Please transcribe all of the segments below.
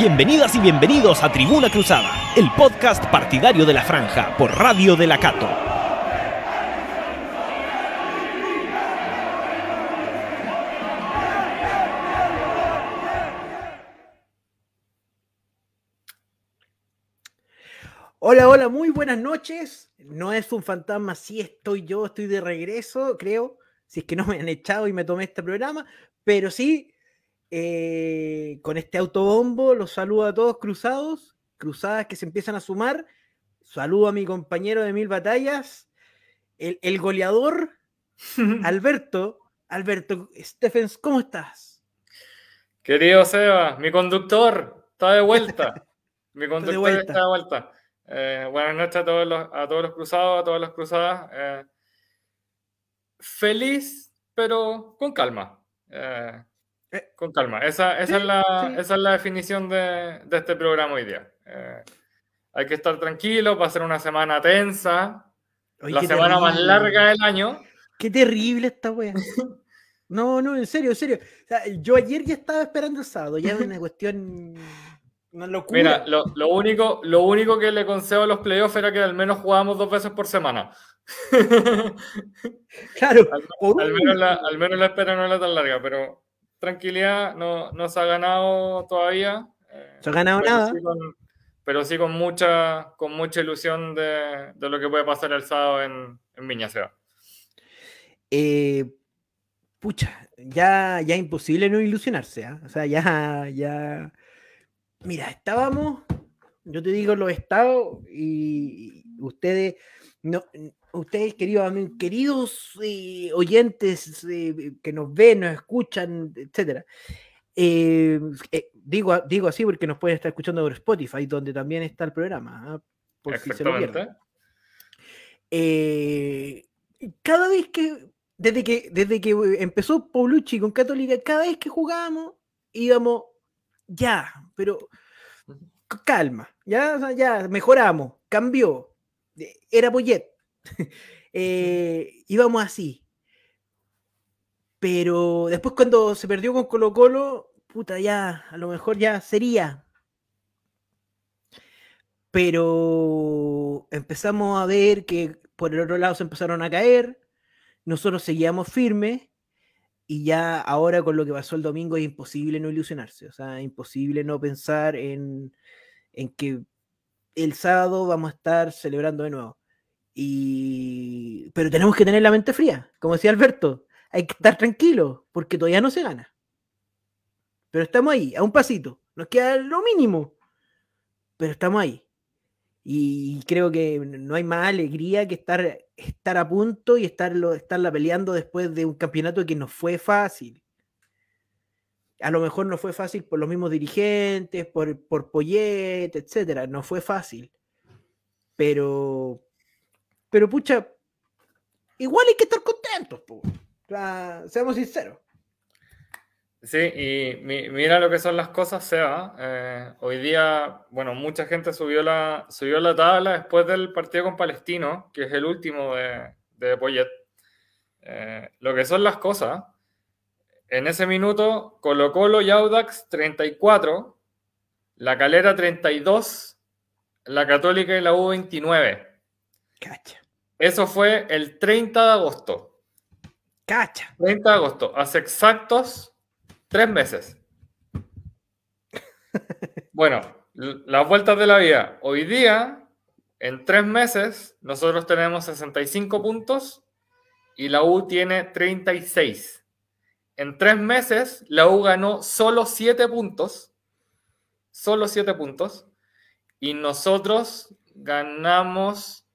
Bienvenidas y bienvenidos a Tribuna Cruzada, el podcast partidario de la franja por Radio de la Cato. Hola, hola, muy buenas noches. No es un fantasma, sí estoy yo, estoy de regreso, creo, si es que no me han echado y me tomé este programa, pero sí eh, con este autobombo los saludo a todos cruzados, cruzadas que se empiezan a sumar. Saludo a mi compañero de mil batallas, el, goleador, Alberto. Alberto, Stephens, ¿cómo estás? Querido Seba, mi conductor está de vuelta. Mi conductor está de vuelta. Eh, buenas noches a todos, los, a todos los cruzados, a todas las cruzadas. Eh, feliz, pero con calma. Eh, con calma. Esa, es la, definición de, este programa hoy día. Eh, hay que estar tranquilo, va ser una semana tensa. la semana más larga del año. Qué terrible esta wea. No, no, en serio, en serio. yo ayer ya estaba esperando el sábado, ya es una cuestión. Una locura. Mira, lo, único, lo único que le concedo a los playoffs era que al menos jugábamos dos veces por semana. Claro. al, menos la, al menos la espera no era tan larga, pero tranquilidad, no, no se ha ganado todavía. Eh, ha ganado nada. pero sí con mucha, con mucha ilusión de, lo que puede pasar el sábado en, en Viña eh, pucha, ya, ya imposible no ilusionarse. ¿ah? O sea, ya, ya. Mira, estábamos, yo te digo, los estado y ustedes, no, Ustedes, queridos queridos eh, oyentes eh, eh, que nos ven, nos escuchan, etcétera. digo, digo así porque nos pueden estar escuchando por Spotify, donde también está el programa, ¿ah? por si cada vez que, desde que, desde que empezó Paulucci con Católica, cada vez que jugábamos, íbamos ya, pero calma, ya, ya mejoramos, cambió, era Poyet Eh, íbamos así. Pero después cuando se perdió con Colo Colo, puta, ya, a lo mejor ya sería. Pero empezamos a ver que por el otro lado se empezaron a caer, nosotros seguíamos firmes y ya ahora con lo que pasó el domingo es imposible no ilusionarse, o sea, imposible no pensar en, en que el sábado vamos a estar celebrando de nuevo. Y... Pero tenemos que tener la mente fría, como decía Alberto, hay que estar tranquilo, porque todavía no se gana. Pero estamos ahí, a un pasito, nos queda lo mínimo, pero estamos ahí. Y creo que no hay más alegría que estar, estar a punto y estarlo, estarla peleando después de un campeonato que no fue fácil. A lo mejor no fue fácil por los mismos dirigentes, por, por Poyet, etcétera. No fue fácil. Pero, pero pucha, igual hay que estar contentos, seamos sinceros. Sí, y mira lo que son las cosas, Seba. Eh, hoy día, bueno, mucha gente subió la, subió la tabla después del partido con Palestino, que es el último de, de Poyet. Eh, lo que son las cosas, en ese minuto, colocó los y 34, la Calera 32, la Católica y la U 29. Cacha. Eso fue el 30 de agosto. Cacha. 30 de agosto, hace exactos tres meses. bueno, las vueltas de la vida. Hoy día, en tres meses, nosotros tenemos 65 puntos y la U tiene 36. En tres meses, la U ganó solo 7 puntos. Solo 7 puntos. Y nosotros ganamos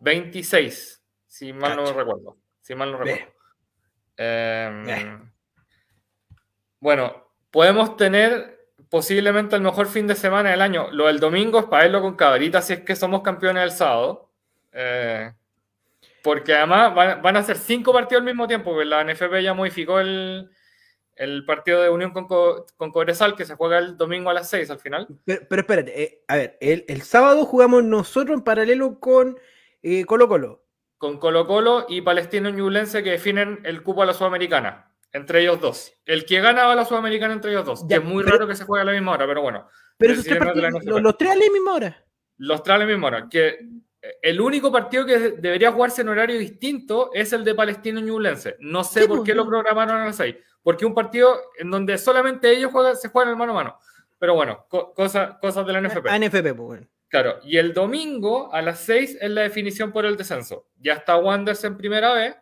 26, si mal no recuerdo. Si mal no recuerdo. Em, bueno, podemos tener posiblemente el mejor fin de semana del año. Lo del domingo es para verlo con cabrita si es que somos campeones del sábado. Eh, porque además van, a ser cinco partidos al mismo tiempo, la NFP ya modificó el, partido de unión con, que se juega el domingo a las 6 al final. Pero, espérate, eh, a ver, el, sábado jugamos nosotros en paralelo con Colo Colo. Con Colo Colo y Palestino Ñublense que definen el cupo a la Sudamericana, entre ellos dos. El que gana va a la Sudamericana entre ellos dos, que es muy raro que se juegue a la misma hora, pero bueno. los, tres a la misma hora. Los tres a la misma hora, que el único partido que debería jugarse en horario distinto es el de Palestino Ñublense. No sé por pues, qué lo programaron a las seis Porque un partido en donde solamente ellos juegan, se juegan en mano a mano. Pero bueno, cosas de la NFP. NFP, pues bueno. Claro, y el domingo a las 6 es la definición por el descenso. Ya está Wanders en primera vez.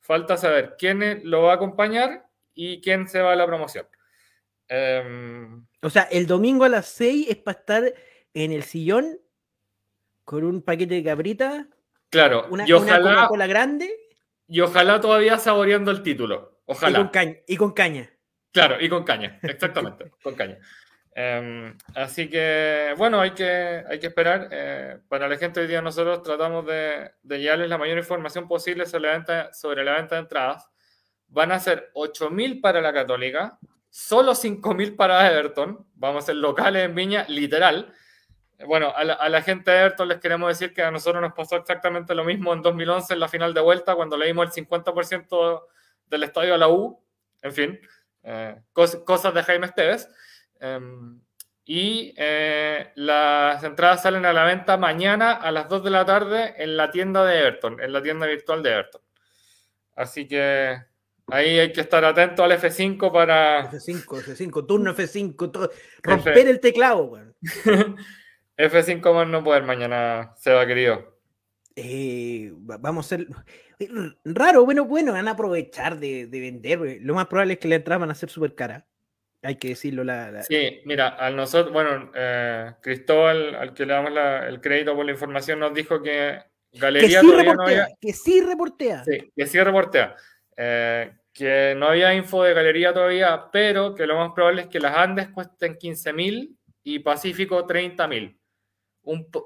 Falta saber quién lo va a acompañar y quién se va a la promoción. Em, o sea, el domingo a las 6 es para estar en el sillón con un paquete de cabrita. Claro, una, y ojalá, cola grande. Y ojalá todavía saboreando el título. Ojalá. Y con, caña, y con caña. Claro, y con caña, exactamente, con caña. Em, así que, bueno, hay que, hay que esperar. Eh, para la gente hoy día nosotros tratamos de, de llevarles la mayor información posible sobre la venta, sobre la venta de entradas. Van a ser 8.000 para la católica, solo 5.000 para Everton. Vamos a ser locales en Viña, literal. Bueno, a la, gente de Everton les queremos decir que a nosotros nos pasó exactamente lo mismo en 2011 en la final de vuelta, cuando le dimos el 50% del estadio a la U. En fin, eh, cosas de Jaime Esteves. Em, y eh, las entradas salen a la venta mañana a las 2 de la tarde en la tienda de Everton, en la tienda virtual de Everton. Así que ahí hay que estar atento al F5 para. F5, F5, turno F5, romper el teclado, F5 más no poder mañana, se eh, va querido. vamos a ser raro, bueno, bueno, van a aprovechar de, vender. Lo más probable es que las entradas van a ser super cara. Hay que decirlo. La, Sí, mira, a nosotros, bueno, Cristóbal, al que le damos el crédito por la información, nos dijo que Galería que sí reportea, Que sí reportea. que sí reportea. que no había info de Galería todavía, pero que lo más probable es que las Andes cuesten 15.000 y Pacífico 30.000.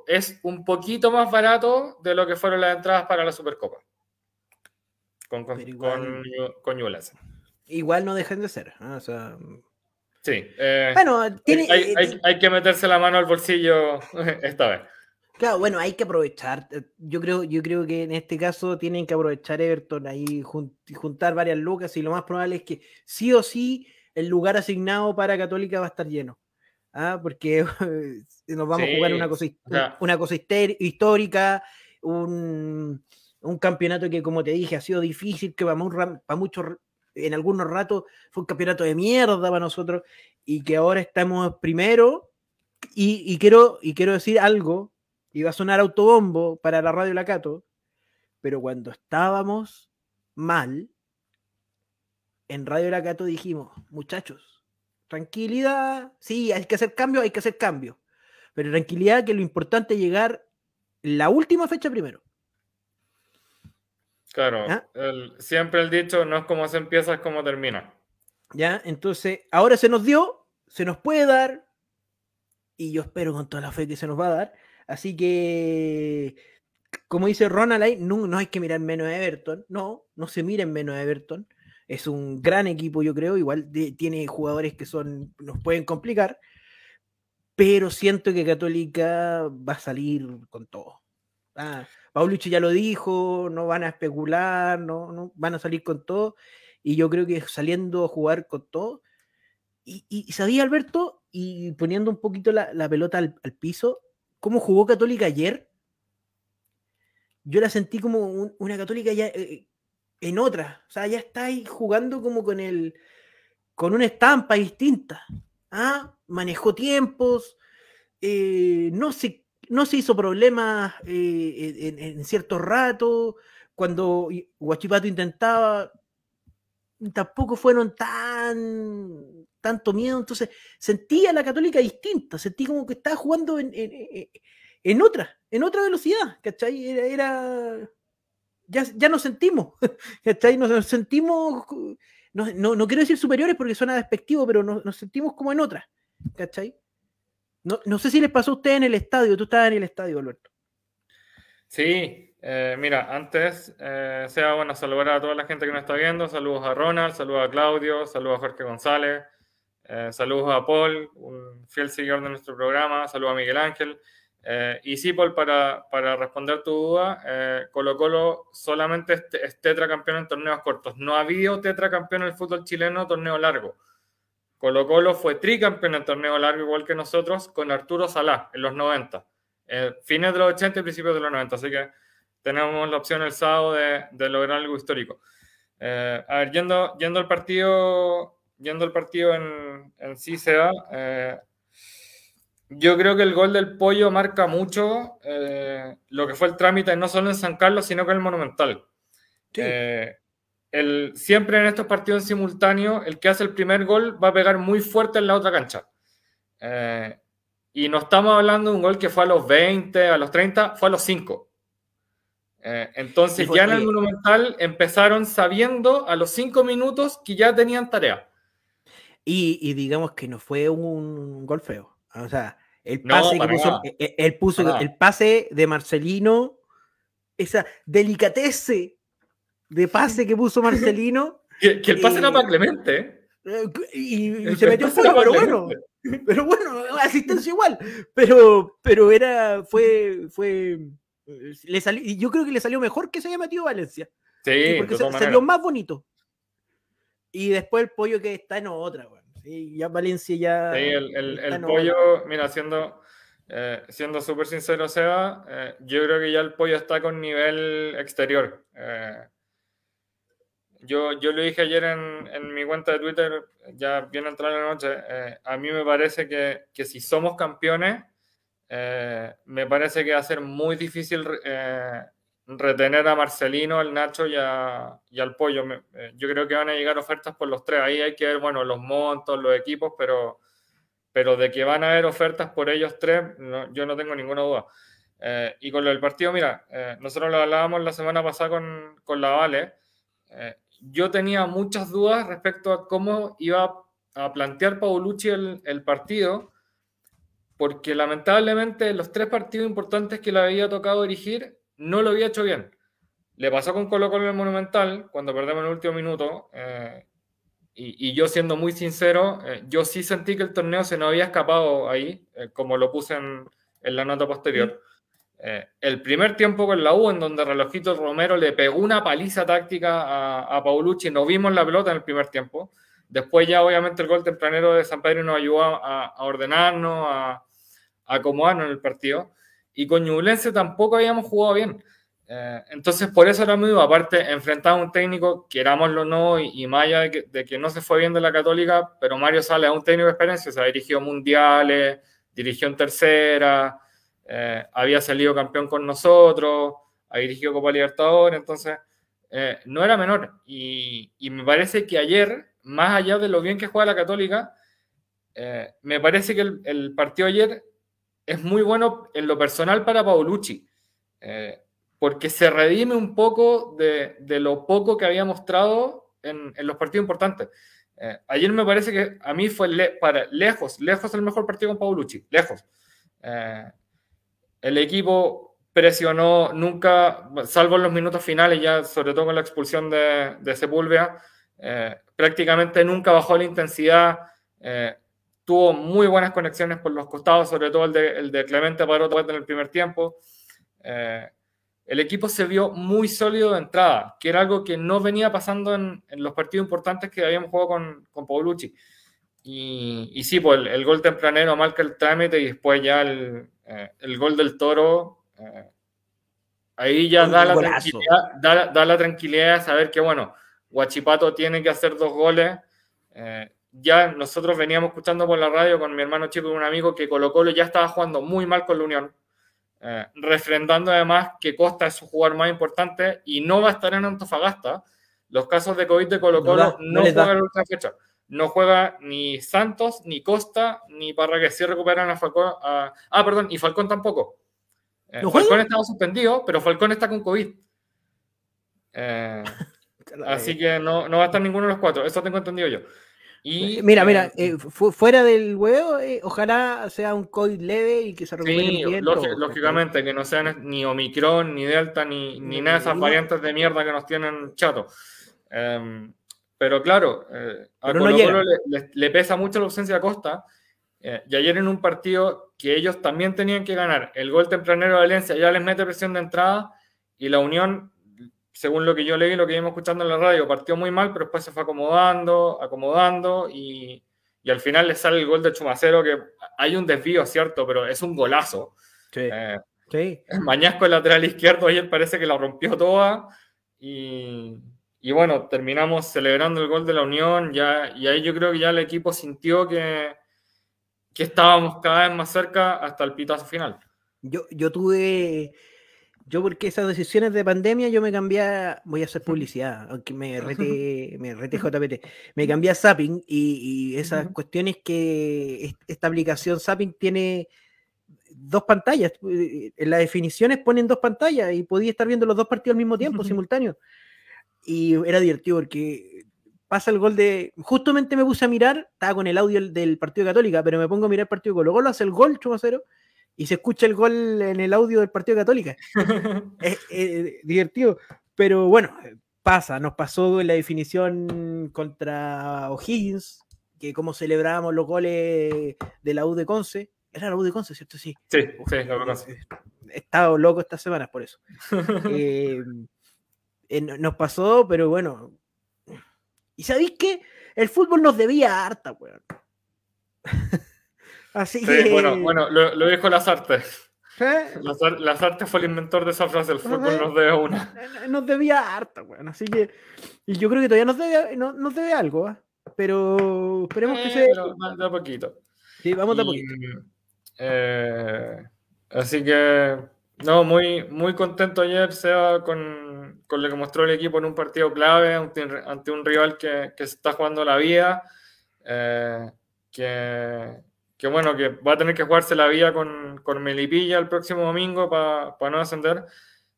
es un poquito más barato de lo que fueron las entradas para la Supercopa. Con, con, igual, Igual no dejen de ser. O sea, Sí. Eh, bueno, eh, hay, que meterse la mano al bolsillo esta vez. Claro, bueno, hay que aprovechar. Eh, yo creo, yo creo que en este caso tienen que aprovechar Everton ahí juntar varias lucas y lo más probable es que sí o sí el lugar asignado para Católica va a estar lleno. ¿ah? Porque nos vamos a jugar una cosa, una cosa histórica, un, campeonato que como te dije ha sido difícil, que para, muy, para muchos en algunos ratos fue un campeonato de mierda para nosotros y que ahora estamos primero. Y, quiero, y quiero decir algo, iba a sonar autobombo para la radio Lacato, pero cuando estábamos mal, en Radio Lacato dijimos, muchachos, tranquilidad, sí, hay que hacer cambio, hay que hacer cambio, pero tranquilidad que lo importante es llegar la última fecha primero. Claro, siempre el dicho no es como se empieza, es como termina. Ya, entonces, ahora se nos dio, se nos puede dar, y yo espero con toda la fe que se nos va a dar. Así que, como dice Ronald, no, no hay que mirar menos a Everton, no, no se miren menos a Everton. Es un gran equipo, yo creo, igual tiene jugadores que son, nos pueden complicar, pero siento que Católica va a salir con todo. Ah, Paulucci ya lo dijo, no van a especular, no, van a salir con todo. Y yo creo que saliendo a jugar con todo. Y, sabía Alberto, y poniendo un poquito la, pelota al, piso, cómo jugó Católica ayer. Yo la sentí como una Católica ya eh, en otra. O sea, ya está ahí jugando como con el con una estampa distinta. ¿ah? Manejó tiempos, eh, no sé, no se hizo problemas eh, en, cierto rato, cuando Guachipato intentaba, tampoco fueron tan tanto miedo, entonces sentía a la católica distinta, sentí como que estaba jugando en, en, en otra, en otra velocidad, ¿cachai? Era, era ya, ya nos sentimos, ¿cachai? Nos, sentimos, no, no, quiero decir superiores porque suena despectivo, pero nos, nos sentimos como en otra, ¿cachai? No, no sé si les pasó a ustedes en el estadio, tú estabas en el estadio, Alberto. Sí, eh, mira, antes eh, sea bueno saludar a toda la gente que nos está viendo. Saludos a Ronald, saludos a Claudio, saludos a Jorge González, eh, saludos a Paul, un fiel seguidor de nuestro programa, saludos a Miguel Ángel. y sí, Paul, para, responder tu duda, Colo Colo solamente es, campeón en torneos cortos. No ha habido tetracampeón en el fútbol chileno torneo largo. Colo Colo fue tricampeón en el torneo largo igual que nosotros con Arturo Salá en los 90, eh, fines de los 80 y principios de los 90, así que tenemos la opción el sábado de, lograr algo histórico. Eh, a ver, yendo, yendo al partido, yendo al partido en, sí se da, eh, yo creo que el gol del pollo marca mucho lo que fue el trámite, no solo en San Carlos, sino que en el Monumental. Sí siempre en estos partidos simultáneos, el que hace el primer gol va a pegar muy fuerte en la otra cancha. Eh, y no estamos hablando de un gol que fue a los 20, a los 30, fue a los 5. Eh, entonces ya en el Monumental empezaron sabiendo a los 5 minutos que ya tenían tarea. Y, digamos que no fue un gol feo. O sea, el pase, el, el pase de Marcelino, esa delicatez de pase que puso Marcelino. que, el pase era para Clemente. ¿eh? Eh, y, se metió fuera, pero bueno. Pero bueno, asistencia igual. Pero, pero era, fue, fue, yo creo que le salió mejor que se haya metido Valencia. Sí, porque salió más bonito. Y después el pollo que está en otra, sí, ya Valencia ya. el, pollo, mira, siendo, eh, siendo súper sincero, Seba, yo creo que ya el pollo está con nivel exterior. Yo, lo dije ayer en, mi cuenta de Twitter, ya viene bien entrada la noche, eh, a mí me parece que, si somos campeones, eh, me parece que va a ser muy difícil eh, retener a Marcelino, al Nacho y, al Pollo. yo creo que van a llegar ofertas por los tres. Ahí hay que ver, bueno, los montos, los equipos, pero, pero de que van a haber ofertas por ellos tres, yo no tengo ninguna duda. y con lo del partido, mira, nosotros lo hablábamos la semana pasada con, con la Vale yo tenía muchas dudas respecto a cómo iba a plantear Paulucci el, partido, porque lamentablemente los tres partidos importantes que le había tocado dirigir no lo había hecho bien. Le pasó con Colo Colo en el Monumental, cuando perdemos en el último minuto, eh, y, yo siendo muy sincero, eh, yo sí sentí que el torneo se nos había escapado ahí, eh, como lo puse en la nota posterior. Eh, el primer tiempo con la U, en donde Relojito Romero le pegó una paliza táctica a, a Paulucci, no vimos la pelota en el primer tiempo. Después ya obviamente el gol tempranero de San Pedro nos ayudó a, ordenarnos, a, acomodarnos en el partido. Y con Ñublense tampoco habíamos jugado bien. Eh, entonces por eso era muy aparte enfrentar a un técnico, querámoslo o no, y, Maya de que, no se fue bien de la católica, pero Mario sale a un técnico de experiencia, se ha dirigido mundiales, dirigió en tercera, eh, había salido campeón con nosotros, ha dirigido Copa Libertadores, entonces eh, no era menor. Y, me parece que ayer, más allá de lo bien que juega la Católica, eh, me parece que el, partido ayer es muy bueno en lo personal para Paolucci, porque se redime un poco de, lo poco que había mostrado en, los partidos importantes. ayer me parece que a mí fue para, lejos, lejos el mejor partido con Paulucci, lejos el equipo presionó nunca, salvo en los minutos finales, ya sobre todo con la expulsión de, de Sepúlveda, eh, prácticamente nunca bajó la intensidad. Eh, tuvo muy buenas conexiones por los costados, sobre todo el de, el de Clemente Parota en el primer tiempo. Eh, el equipo se vio muy sólido de entrada, que era algo que no venía pasando en, los partidos importantes que habíamos jugado con, con Paulucci. Y, sí, pues, el, el, gol tempranero marca el trámite y después ya el, eh, el gol del toro, eh, ahí ya da la, tranquilidad, da, la, tranquilidad, de saber que, bueno, Guachipato tiene que hacer dos goles. Eh, ya nosotros veníamos escuchando por la radio con mi hermano chico y un amigo que Colo Colo ya estaba jugando muy mal con la Unión, refrendando además que Costa es su jugador más importante y no va a estar en Antofagasta. Los casos de COVID de Colo Colo no, no, no en otra fecha no juega ni Santos, ni Costa, ni para que sí recuperan a Falcón. ah, perdón, y Falcón tampoco. Eh, Falcón estaba suspendido, pero Falcón está con COVID. Eh, así eh. que no, no, va a estar ninguno de los cuatro, eso tengo entendido yo. Y, mira, mira, fuera del huevo, ojalá sea un COVID leve y que se recupere sí, pues, lógicamente, que no sean ni Omicron, ni Delta, ni, ni nada de esas variantes de mierda que nos tienen chato. Em, pero claro, eh, a Colo -Colo le, pesa mucho la ausencia de Costa eh, y ayer en un partido que ellos también tenían que ganar, el gol tempranero de Valencia ya les mete presión de entrada y la Unión según lo que yo leí y lo que íbamos escuchando en la radio, partió muy mal, pero después se fue acomodando, acomodando y, y al final le sale el gol de Chumacero, que hay un desvío, cierto, pero es un golazo. Sí. Eh, sí. Mañasco, el lateral izquierdo, ayer parece que la rompió toda y, y bueno, terminamos celebrando el gol de la Unión, ya, y ahí yo creo que ya el equipo sintió que, que estábamos cada vez más cerca hasta el pitazo final. Yo, yo tuve, yo porque esas decisiones de pandemia yo me cambié, voy a hacer publicidad, aunque me rete, me rete JPT, me cambié a Zapping y, y esas cuestiones que esta aplicación Zapping tiene dos pantallas, eh, en las definiciones ponen dos pantallas y podía estar viendo los dos partidos al mismo tiempo, simultáneo. Y era divertido porque pasa el gol de. Justamente me puse a mirar, estaba con el audio del partido Católica, pero me pongo a mirar el partido Luego lo hace el gol chumacero y se escucha el gol en el audio del partido Católica. es, eh, divertido. Pero bueno, pasa, nos pasó en la definición contra O'Higgins, que como celebrábamos los goles de la U de Conce. Era la U de Conce, ¿cierto? Sí. Sí, U He estado loco estas semanas por eso. eh, eh, nos pasó, pero bueno. ¿Y sabéis qué? El fútbol nos debía harta, weón. Así que... Bueno, bueno lo, dijo las artes. Las, artes fue el inventor de esa frase, el fútbol eh, nos debe una. Eh, nos debía harta, weón. Así que y yo creo que todavía nos debe, nos debe algo, ¿eh? pero esperemos que sea. de a poquito. Sí, vamos de a poquito. así que, no, muy, muy contento ayer, sea con, con lo que mostró el equipo en un partido clave ante, un rival que, que, se está jugando la vida, eh, que, que, bueno, que va a tener que jugarse la vida con, con Melipilla el próximo domingo para no ascender.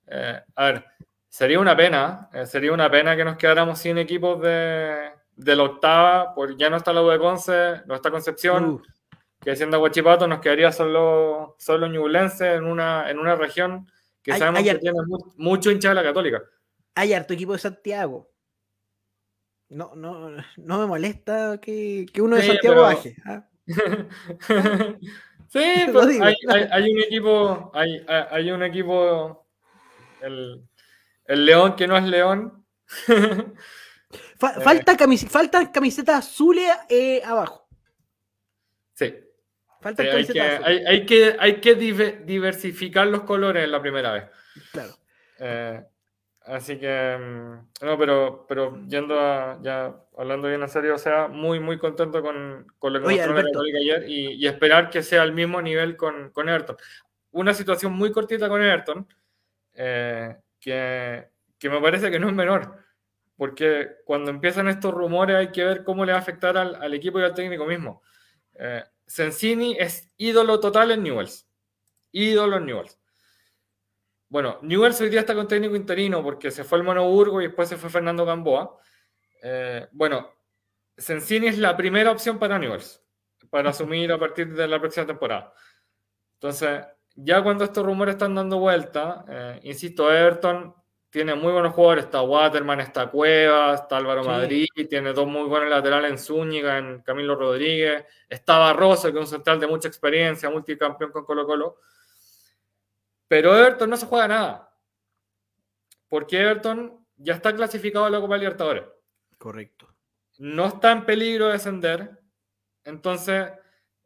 Eh, a ver, sería una pena, eh, sería una pena que nos quedáramos sin equipos de, la octava, porque ya no está la de Conce, no está Concepción. Que siendo Huachipato nos quedaría solo, solo Ñublense en una, en una región que sabemos que tiene mucho hincha de la Católica hay harto equipo de Santiago. No, me molesta que, uno de Santiago baje. ¿ah? sí, pues, hay, hay, un equipo, hay, hay un equipo, el, el, León que no es León. Eh, falta, camiseta, Azul camisetas azules eh, abajo. Sí. Falta hay, que, hay, que, hay que diversificar los colores la primera vez. Claro. Eh, Así que, mm, no, pero, pero yendo a, ya hablando bien en serio, o sea, muy, muy contento con, con lo que nos mostró ayer y, esperar que sea al mismo nivel con, con Everton. Una situación muy cortita con Everton, eh, que, que, me parece que no es menor, porque cuando empiezan estos rumores hay que ver cómo le va a afectar al, al equipo y al técnico mismo. Eh, Sensini es ídolo total en Newells, ídolo en Newells. Bueno, Newell's hoy día está con técnico interino porque se fue el Monoburgo y después se fue Fernando Gamboa. Eh, bueno, Sensini es la primera opción para Newell's, para asumir a partir de la próxima temporada. Entonces, ya cuando estos rumores están dando vuelta, eh, insisto, Everton tiene muy buenos jugadores, está Waterman, está Cuevas, está Álvaro Madrid, tiene dos muy buenos laterales en Zúñiga, en Camilo Rodríguez, está Barroso, que es un central de mucha experiencia, multicampeón con Colo Colo. Pero Everton no se juega nada. Porque Everton ya está clasificado a la Copa Libertadores. Correcto. No está en peligro de descender. Entonces,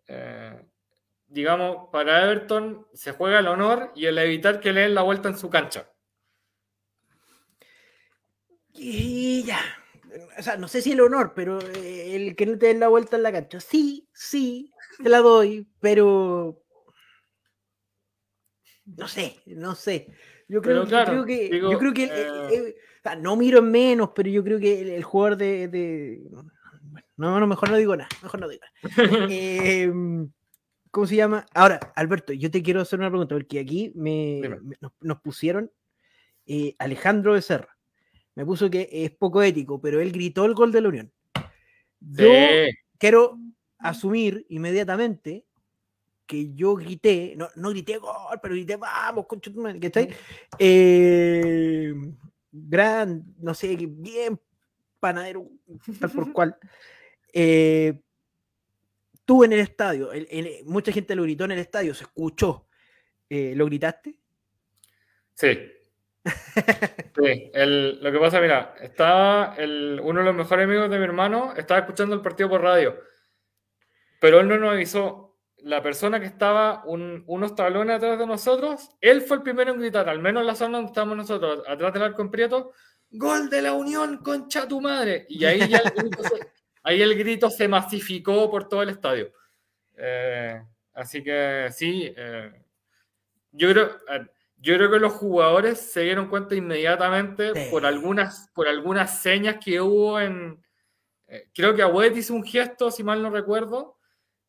eh, digamos, para Everton se juega el honor y el evitar que le den la vuelta en su cancha. Y ya. O sea, no sé si el honor, pero eh, el que no te den la vuelta en la cancha. Sí, sí, te la doy, pero no sé, no sé. Yo creo, que, no miro en menos, pero yo creo que el, jugador de, no, no, mejor no digo nada, mejor no digo em, ¿Cómo se llama? Ahora, Alberto, yo te quiero hacer una pregunta, porque aquí me, nos, pusieron eh, Alejandro Becerra. Me puso que es poco ético, pero él gritó el gol de la Unión. Yo quiero asumir inmediatamente que yo grité, no, grité gol, pero grité vamos, concho, que está eh, gran, no sé, bien panadero, tal por cual. Eh, tú en el estadio, mucha gente lo gritó en el estadio, se escuchó. Eh, ¿Lo gritaste? Sí. lo que pasa, mira, estaba uno de los mejores amigos de mi hermano, estaba escuchando el partido por radio, pero él no nos avisó la persona que estaba un, unos tablones atrás de nosotros, él fue el primero en gritar, al menos en la zona donde estábamos nosotros, atrás del arco en Prieto, ¡Gol de la Unión, concha tu madre! Y ahí el grito se, ahí el grito se masificó por todo el estadio. Eh, así que sí, eh, yo, creo, yo creo que los jugadores se dieron cuenta inmediatamente por, algunas, por algunas señas que hubo en... Eh, creo que Agüet hizo un gesto, si mal no recuerdo,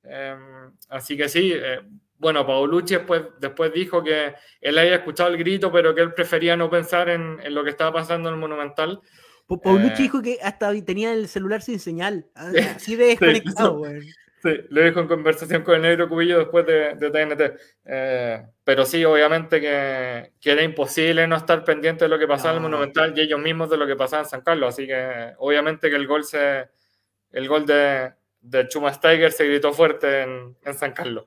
Em, así que sí, eh, bueno, Paulucci después, después dijo que él había escuchado el grito, pero que él prefería no pensar en, lo que estaba pasando en el Monumental. Paulucci eh, dijo que hasta tenía el celular sin señal, ah, así de desconectado, Sí, lo dijo en conversación con el negro Cubillo después de, TNT. Eh, pero sí, obviamente que, era imposible no estar pendiente de lo que pasaba en el ah. Monumental y ellos mismos de lo que pasaba en San Carlos. Así que obviamente que el gol se, el gol de, de Chumas Tiger se gritó fuerte en, San Carlos.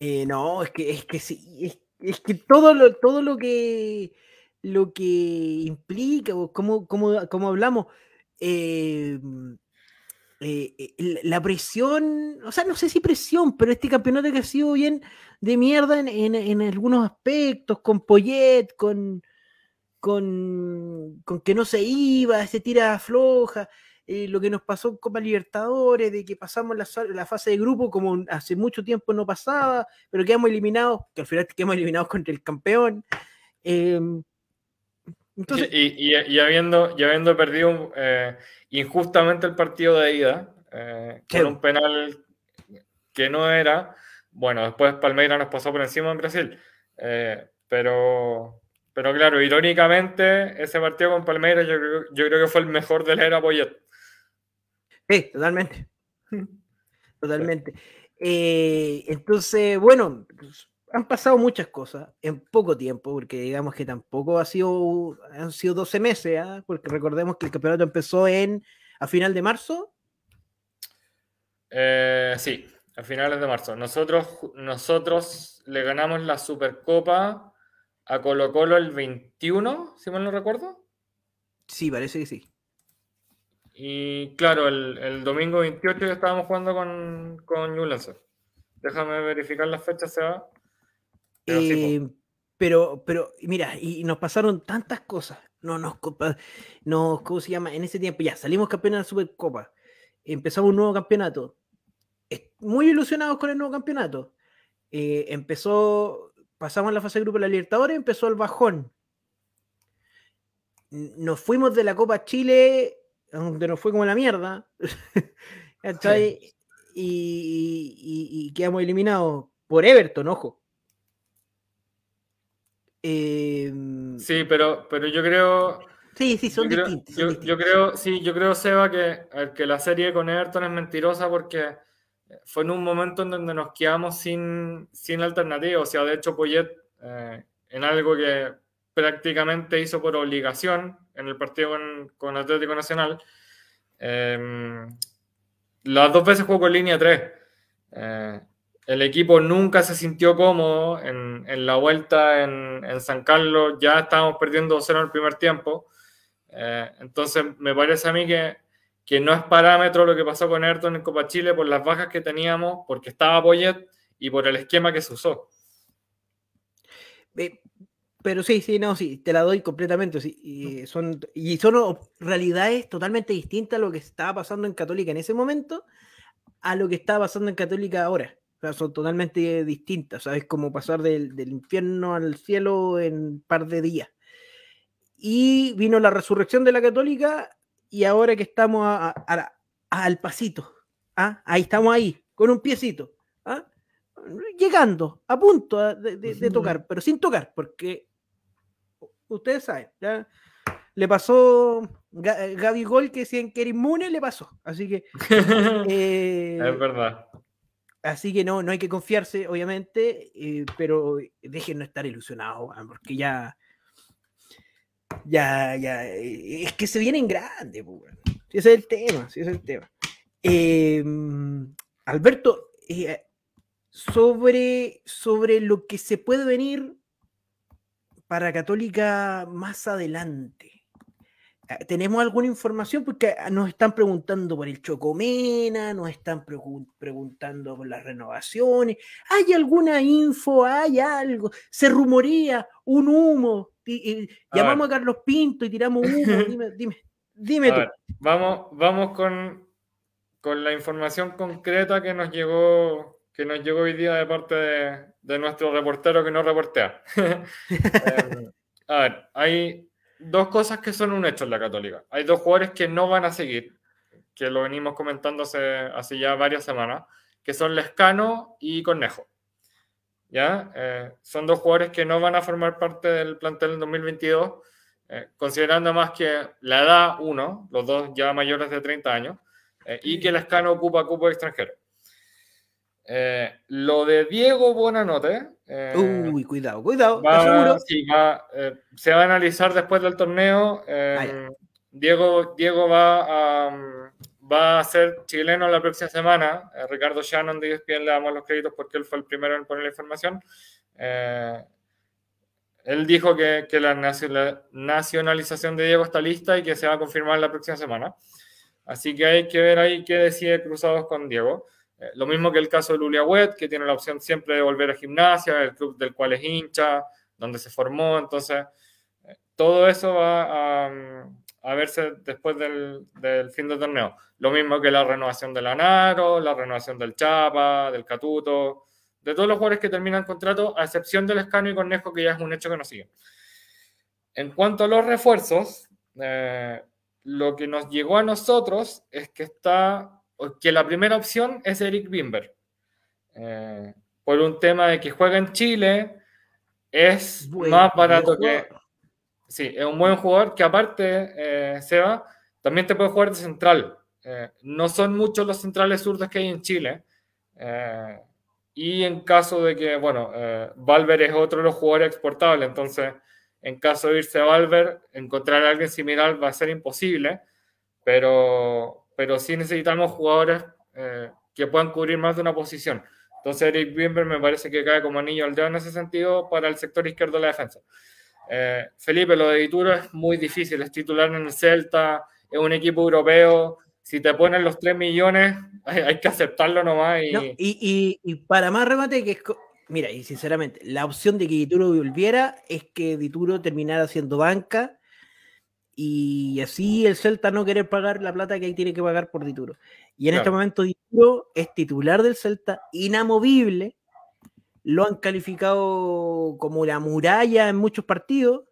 Eh, no, es que, es que es, que todo lo, todo lo que lo que implica, como, como, hablamos, eh, eh, la presión, o sea, no sé si presión, pero este campeonato que ha sido bien de mierda en, algunos aspectos, con Poyet, con, con, con que no se iba, se tira floja. Eh, lo que nos pasó en Copa Libertadores, de que pasamos la, fase de grupo como hace mucho tiempo no pasaba, pero quedamos eliminados, que al final quedamos eliminados contra el campeón. Em, y, habiendo, perdido eh, injustamente el partido de ida, eh, con un penal que no era, bueno, después Palmeiras nos pasó por encima en Brasil, pero, pero claro, irónicamente, ese partido con Palmeiras yo, yo, creo que fue el mejor de la era Poyet. Sí, totalmente. Mm. Totalmente. Eh, entonces, bueno, pues, han pasado muchas cosas en poco tiempo, porque digamos que tampoco ha sido, han sido 12 meses, ¿ah? porque recordemos que el campeonato empezó en a final de marzo. Eh, sí, a finales de marzo. Nosotros, nosotros le ganamos la Supercopa a Colo Colo el 21, si mal no recuerdo. Sí, parece que sí. Y claro, el, domingo 28 ya estábamos jugando con, con Déjame verificar las fechas, se va. Eh, pero, pero, mira, y nos pasaron tantas cosas. No nos, no, ¿cómo se llama? En ese tiempo ya salimos campeones de la Supercopa. Empezamos un nuevo campeonato. Muy ilusionados con el nuevo campeonato. Eh, empezó, pasamos la fase de grupo de la Libertadores, empezó el bajón. Nos fuimos de la Copa Chile donde nos fue como la mierda, Y, quedamos eliminados por Everton, ojo. Em, sí, pero, pero yo creo. Sí, sí, son, distintos, yo, creo, sí, yo creo, Seba, que, que la serie con Everton es mentirosa porque fue en un momento en donde nos quedamos sin, alternativa. O sea, de hecho, Poyet, eh, en algo que prácticamente hizo por obligación en el partido con, Atlético Nacional. Em, las dos veces jugó con línea 3. Eh, el equipo nunca se sintió cómodo en, la vuelta en, San Carlos. Ya estábamos perdiendo 0 en el primer tiempo. Eh, entonces, me parece a mí que, que, no es parámetro lo que pasó con Ayrton en Copa Chile por las bajas que teníamos, porque estaba Boyet y por el esquema que se usó. Pero sí, sí, no, sí, te la doy completamente. Mm. y, son, y son realidades totalmente distintas a lo que estaba pasando en Católica en ese momento a lo que está pasando en Católica ahora. O sea, son totalmente distintas, ¿sabes? Como pasar del, infierno al cielo en un par de días. Y vino la resurrección de la Católica y ahora que estamos al pasito, ¿ah? ahí estamos ahí, con un piecito, ¿ah? llegando, a punto de, de tocar, pero sin tocar, porque ustedes saben, ¿ya? Le pasó eh, Gaby Gol, que decían que era inmune, le pasó. Así que. Eh, es verdad. Así que no, no hay que confiarse, obviamente, eh, pero dejen no estar ilusionados, porque ya. Ya, Es que se vienen grandes, pues, Ese es el tema, ese es el tema. Em, Alberto, sobre, sobre lo que se puede venir para Católica más adelante. Ah, ¿Tenemos alguna información? Porque ah, nos están preguntando por el Chocomena, nos están preguntando por las renovaciones. ¿Hay alguna info? ¿Hay algo? ¿Se rumorea un humo? llamamos a Carlos Pinto y tiramos humo. Dime, dime, tú. vamos, vamos con, con la información concreta que nos llegó que nos llegó hoy día de parte de, nuestro reportero que no reportea. Eh, a ver, hay dos cosas que son un hecho en la Católica. Hay dos jugadores que no van a seguir, que lo venimos comentando hace, ya varias semanas, que son Lescano y Cornejo. ¿Ya? Eh, son dos jugadores que no van a formar parte del plantel en 2022, eh, considerando más que la edad, uno, los dos ya mayores de 30 años, y que Lescano ocupa cupo extranjero. Eh, lo de Diego Buenanote. Eh, Uy, cuidado, cuidado. Eh, se va a analizar después del torneo. Eh, ah, Diego, Diego va, a, mm, va a ser chileno la próxima semana. Ricardo Shannon de ESPN le damos los créditos porque él fue el primero en poner la información. él dijo que, la nacionalización de Diego está lista y que se va a confirmar la próxima semana. Así que hay que ver ahí qué decide Cruzados con Diego. Eh, lo mismo que el caso de Lulia Wet, que tiene la opción siempre de volver a gimnasia, el club del cual es hincha, donde se formó. Entonces, eh, todo eso va a, mm, verse después del, fin del torneo. Lo mismo que la renovación de ANARO, la renovación del Chapa, del Catuto, de todos los jugadores que terminan contrato, a excepción del Escano y Cornejo, que ya es un hecho que nos sigue. En cuanto a los refuerzos, eh, lo que nos llegó a nosotros es que está que la primera opción es Eric Bimber. Eh, por un tema de que juega en Chile, es más barato que... Sí, es un buen jugador que aparte, eh, Seba, también te puede jugar de central. Eh, no son muchos los centrales zurdos que hay en Chile. Eh, y en caso de que, bueno, Valver es otro de los jugadores exportables, entonces en caso de irse a Valver, encontrar a alguien similar va a ser imposible, pero, pero sí necesitamos jugadores eh, que puedan cubrir más de una posición. Entonces Eric Wimber me parece que cae como anillo al dedo en ese sentido para el sector izquierdo de la defensa. Eh, Felipe, lo de Dituro es muy difícil, es titular en el Celta, es un equipo europeo, si te ponen los 3 millones, hay, que aceptarlo nomás. Y... y, y, y, para más remate, que es... Mira, y sinceramente, la opción de que Dituro volviera es que Dituro terminara siendo banca y así el Celta no quiere pagar la plata que ahí tiene que pagar por Dituro. Y en este momento Dituro es titular del Celta, inamovible, lo han calificado como la muralla en muchos partidos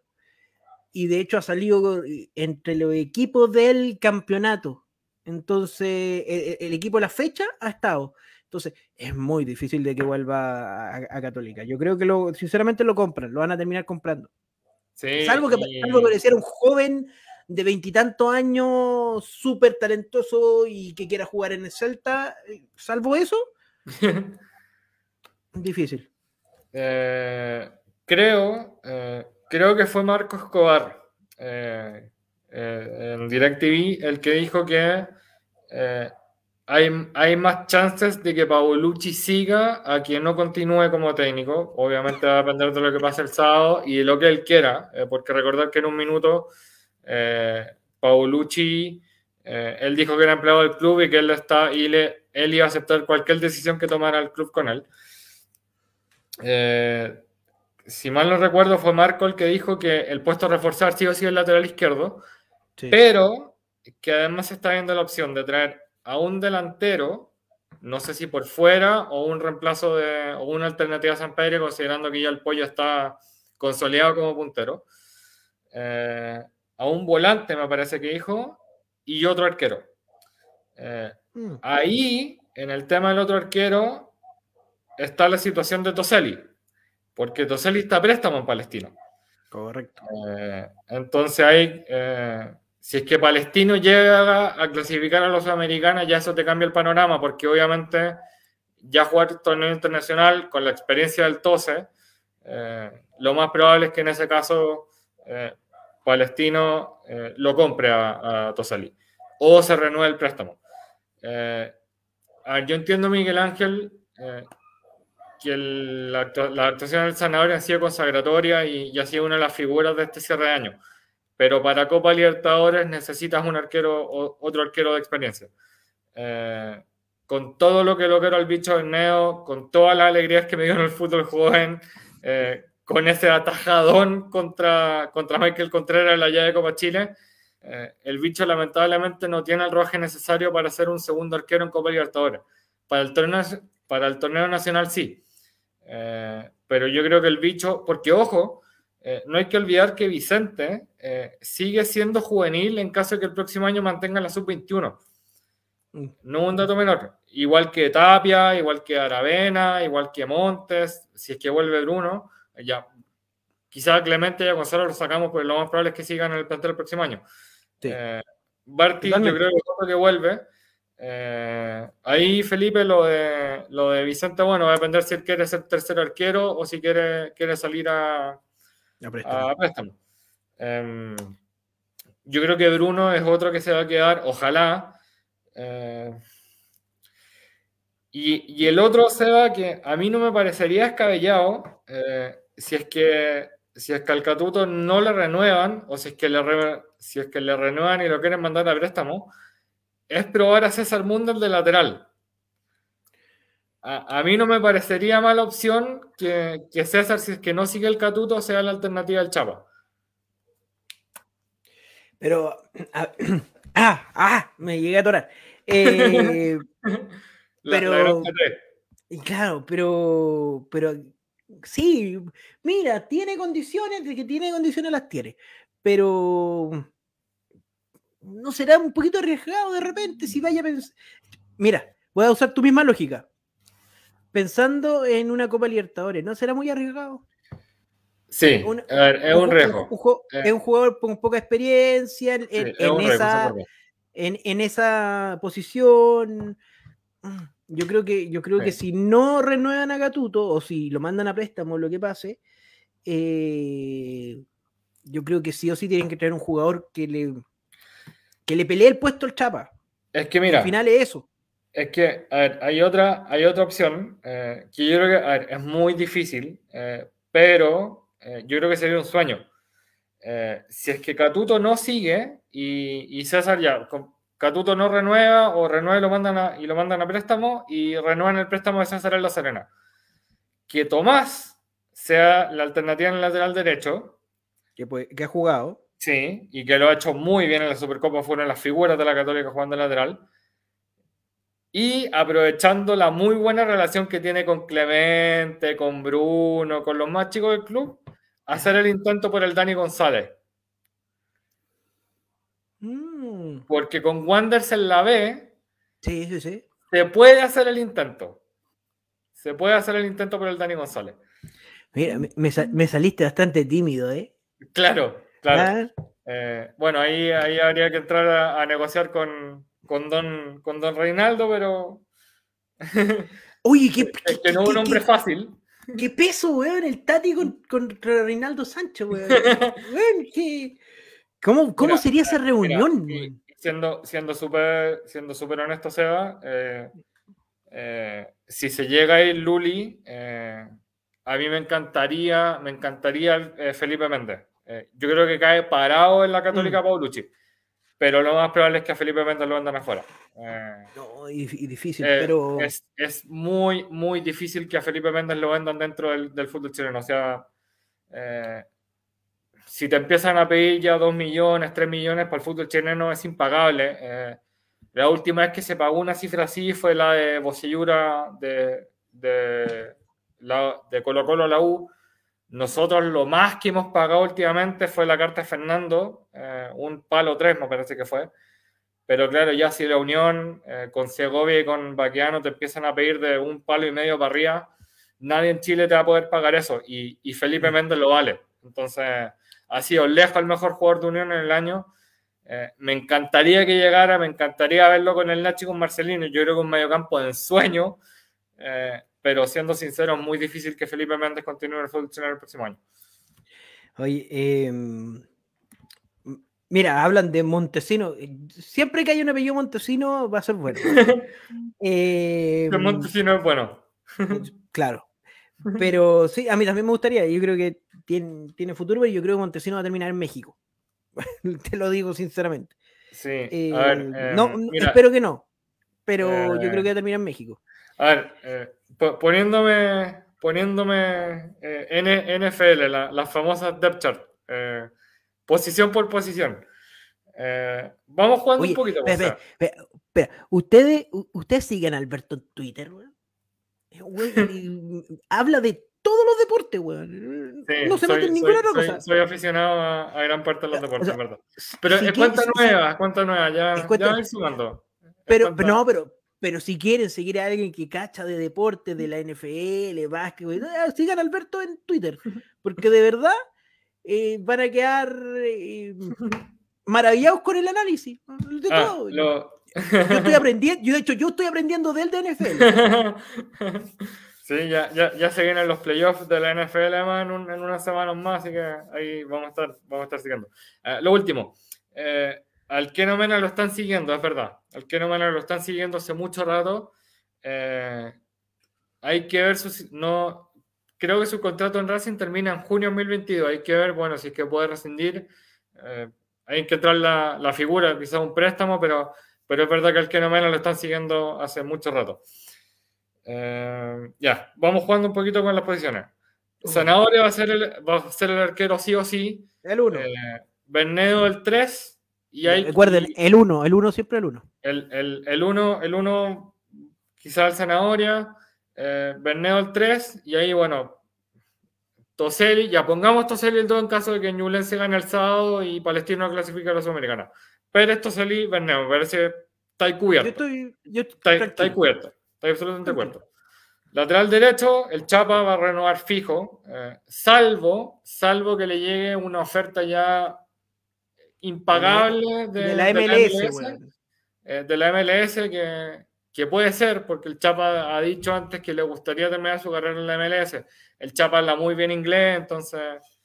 y de hecho ha salido entre los equipos del campeonato. Entonces, e, e, el, equipo de la fecha ha estado. Entonces, es muy difícil de que vuelva a, a Católica. Yo creo que lo, sinceramente lo compran, lo van a terminar comprando salvo que, pareciera un joven de veintitantos años, súper talentoso y que quiera jugar en el Celta, eh, salvo eso, difícil. Eh, creo, eh, creo que fue Marco Escobar eh, en DirecTV el que dijo que hay, más chances de que Paolucci siga a quien no continúe como técnico. Obviamente va a depender de lo que pase el sábado y de lo que él quiera, eh, porque recordar que en un minuto eh, Paolucci, eh, él dijo que era empleado del club y que él, está, y él iba a aceptar cualquier decisión que tomara el club con él. si mal no recuerdo, fue Marco el que dijo que el puesto a reforzar sí o el lateral izquierdo, pero que además se está viendo la opción de traer a un delantero, no sé si por fuera o un reemplazo de, o una alternativa a San Pedro, considerando que ya el pollo está consolidado como puntero. Eh, a un volante, me parece que dijo, y otro arquero. Eh, mm. Ahí, en el tema del otro arquero, está la situación de Toselli, porque Toselli está préstamo en Palestina. Correcto. Eh, entonces ahí si es que Palestino llega a clasificar a los americanos, ya eso te cambia el panorama, porque obviamente ya jugar torneo internacional con la experiencia del Tose eh, lo más probable es que en ese caso eh, Palestino eh, lo compre a, a, Tosalí o se renueve el préstamo. yo entiendo, Miguel Ángel, que la, actuación del Sanador ha sido consagratoria y, y ha sido una de las figuras de este cierre de año pero para Copa Libertadores necesitas un arquero, otro arquero de experiencia. Eh, con todo lo que logró el bicho Neo, con todas las alegrías que me dio en el fútbol joven, eh, con ese atajadón contra, contra Michael Contreras en la llave de Copa Chile, eh, el bicho lamentablemente no tiene el rodaje necesario para ser un segundo arquero en Copa Libertadores. Para el torneo, para el torneo nacional sí. pero yo creo que el bicho, porque ojo, eh, no hay que olvidar que Vicente eh, sigue siendo juvenil en caso de que el próximo año mantenga la sub-21. Mm. No un dato menor. Igual que Tapia, igual que Aravena, igual que Montes, si es que vuelve Bruno, eh, ya. Quizá Clemente y a Gonzalo lo sacamos, pero lo más probable es que sigan en el plantel el próximo año. Barty, yo creo que, vuelve. ahí, Felipe, lo de, lo de Vicente, bueno, va a depender si él quiere ser tercer arquero o si quiere, quiere salir a, a préstamo. Ah, em, yo creo que Bruno es otro que se va a quedar, ojalá. Eh, y, el otro, se va que a mí no me parecería escabellado eh, si es que si es que al Catuto no le renuevan o si es que le, si es que le renuevan y lo quieren mandar a préstamo, es probar a César Mundo de lateral. A, mí no me parecería mala opción que, César, si es que no sigue el Catuto, sea la alternativa del Chapa. Pero. Ah, ah, me llegué a atorar. Eh, pero. claro, pero. Pero. Sí, mira, tiene condiciones, de que tiene condiciones las tiene. Pero. ¿No será un poquito arriesgado de repente si vaya a pensar? Mira, voy a usar tu misma lógica pensando en una Copa Libertadores, ¿no será muy arriesgado? Sí, es un, riesgo. Eh. es un jugador con poca experiencia en, esa, en, esa posición. Mm, yo creo que, yo creo que si no renuevan a Gatuto o si lo mandan a préstamo, lo que pase, eh, yo creo que sí o sí tienen que traer un jugador que le, que le pelee el puesto al Chapa. Es que mira. Al final es eso es que, a ver, hay otra, hay otra opción eh, que yo creo que, es muy difícil, eh, pero eh, yo creo que sería un sueño. si es que Catuto no sigue y, César ya, Catuto no renueva o renueva y lo, mandan a, préstamo y renuevan el préstamo de César en La Serena. Que Tomás sea la alternativa en el lateral derecho. Que, ha jugado. Sí, y que lo ha hecho muy bien en la Supercopa, fueron las figuras de la Católica jugando lateral y aprovechando la muy buena relación que tiene con Clemente, con Bruno, con los más chicos del club, hacer el intento por el Dani González. Mm. Porque con Wanders en la B, sí, sí, se puede hacer el intento. Se puede hacer el intento por el Dani González. Mira, me, saliste bastante tímido, ¿eh? Claro, claro. Ah. Eh, bueno, ahí, ahí habría que entrar a negociar con, con don, con Reinaldo, pero. Oye, qué. es que no es un hombre fácil. Qué peso, weón, el Tati contra Reinaldo Sancho, weón. ¿Cómo, sería esa reunión? siendo siendo súper siendo honesto, Seba, eh, eh, si se llega ahí Luli, eh, a mí me encantaría, me encantaría Felipe Méndez. yo creo que cae parado en la Católica mm. Paulucci pero lo más probable es que a Felipe Méndez lo vendan afuera. Eh, no, y, difícil, eh, pero. Es, muy, muy difícil que a Felipe Méndez lo vendan dentro del, fútbol chileno. O sea, eh, si te empiezan a pedir ya 2 millones, 3 millones para el fútbol chileno, es impagable. la última vez que se pagó una cifra así fue la de Bocellura de, de, Colo Colo la U nosotros lo más que hemos pagado últimamente fue la carta de Fernando, eh, un palo tres me parece que fue. Pero claro, ya si la Unión eh, con Segovia y con Baquiano te empiezan a pedir de un palo y medio para arriba, nadie en Chile te va a poder pagar eso. Y, Felipe mm. Méndez lo vale. Entonces, ha sido lejos el mejor jugador de Unión en el año. Eh, me encantaría que llegara, me encantaría verlo con el Nachi, con Marcelino. Yo creo que un mediocampo de ensueño. Eh, pero siendo sincero, muy difícil que Felipe Méndez continúe en el el próximo año. Oye, em, mira, hablan de Montesino. Siempre que hay un apellido Montesino va a ser bueno. eh, Montesino es bueno. claro. Pero sí, a mí también me gustaría. Yo creo que tiene, futuro, pero yo creo que Montesino va a terminar en México. Te lo digo sinceramente. Sí. a eh, ver, no, em, espero que no. Pero yo creo eh. que va a terminar en México. A ver, eh, poniéndome, poniéndome eh, NFL, la, las famosas depth chart, eh, posición por posición. Eh, vamos jugando un poquito. ¿Ustedes, siguen a Alberto en Twitter, weón. Mm, habla de todos los deportes, weón. no se mete en ninguna cosa. Soy, aficionado a, gran parte de los deportes, o verdad. Pero si es cuenta nueva, es cuenta nueva, ya, ya sumando. pero no, pero pero si quieren seguir a alguien que cacha de deporte, de la NFL, básquet, ah, sigan a Alberto en Twitter, porque de verdad eh, van a quedar eh, maravillados con el análisis mm, de ah, todo. Yo estoy aprendiendo, yo de hecho, yo estoy aprendiendo del de NFL. Sí, ya, ya, ya se vienen los playoffs de la NFL además, en, en, unas semanas más, así que ahí vamos a estar, vamos a estar siguiendo. Eh, lo último, eh, al Kenomena lo están siguiendo, es verdad. Al menos lo están siguiendo hace mucho rato. Eh, hay que ver su, no creo que su contrato en Racing termina en junio de 2022. Hay que ver, bueno, si es que puede rescindir. Eh, hay que entrar la, la figura, quizás un préstamo, pero, pero es verdad que al menos lo están siguiendo hace mucho rato. Eh, ya, vamos jugando un poquito con las posiciones. Zanahoria va a ser el, va a ser el arquero sí o sí. El 1. Bernedo el 3. Recuerden, el 1, el 1 siempre el 1. El 1, el 1 quizás el zanahoria, eh, el 3, y ahí, bueno, Toseli, ya pongamos Toseli el 2 en caso de que Ñulen se gane el sábado y Palestino clasifica a la Sudamericana. Pérez, Toseli, Berneo, me parece está cubierto. Yo estoy, está, está cubierto, está absolutamente cubierto. Lateral derecho, el Chapa va a renovar fijo, eh, salvo, salvo que le llegue una oferta ya impagable de, la, MLS, de la MLS, eh, que, que, puede ser, porque el Chapa ha dicho antes que le gustaría terminar su carrera en la MLS. El Chapa habla muy bien inglés, entonces...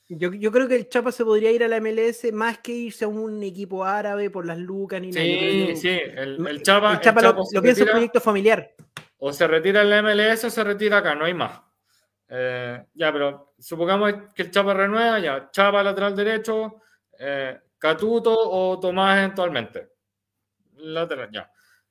Yo, yo creo que el Chapa se podría ir a la MLS más que irse a un equipo árabe por las lucas ni nada. Sí, sí, el, el, Chapa... lo, lo piensa un proyecto familiar. O se retira en la MLS o se retira acá, no hay más. Eh, ya, pero supongamos que el Chapa renueva, ya, Chapa lateral derecho, eh, Catuto o Tomás eventualmente. Lateral, ya.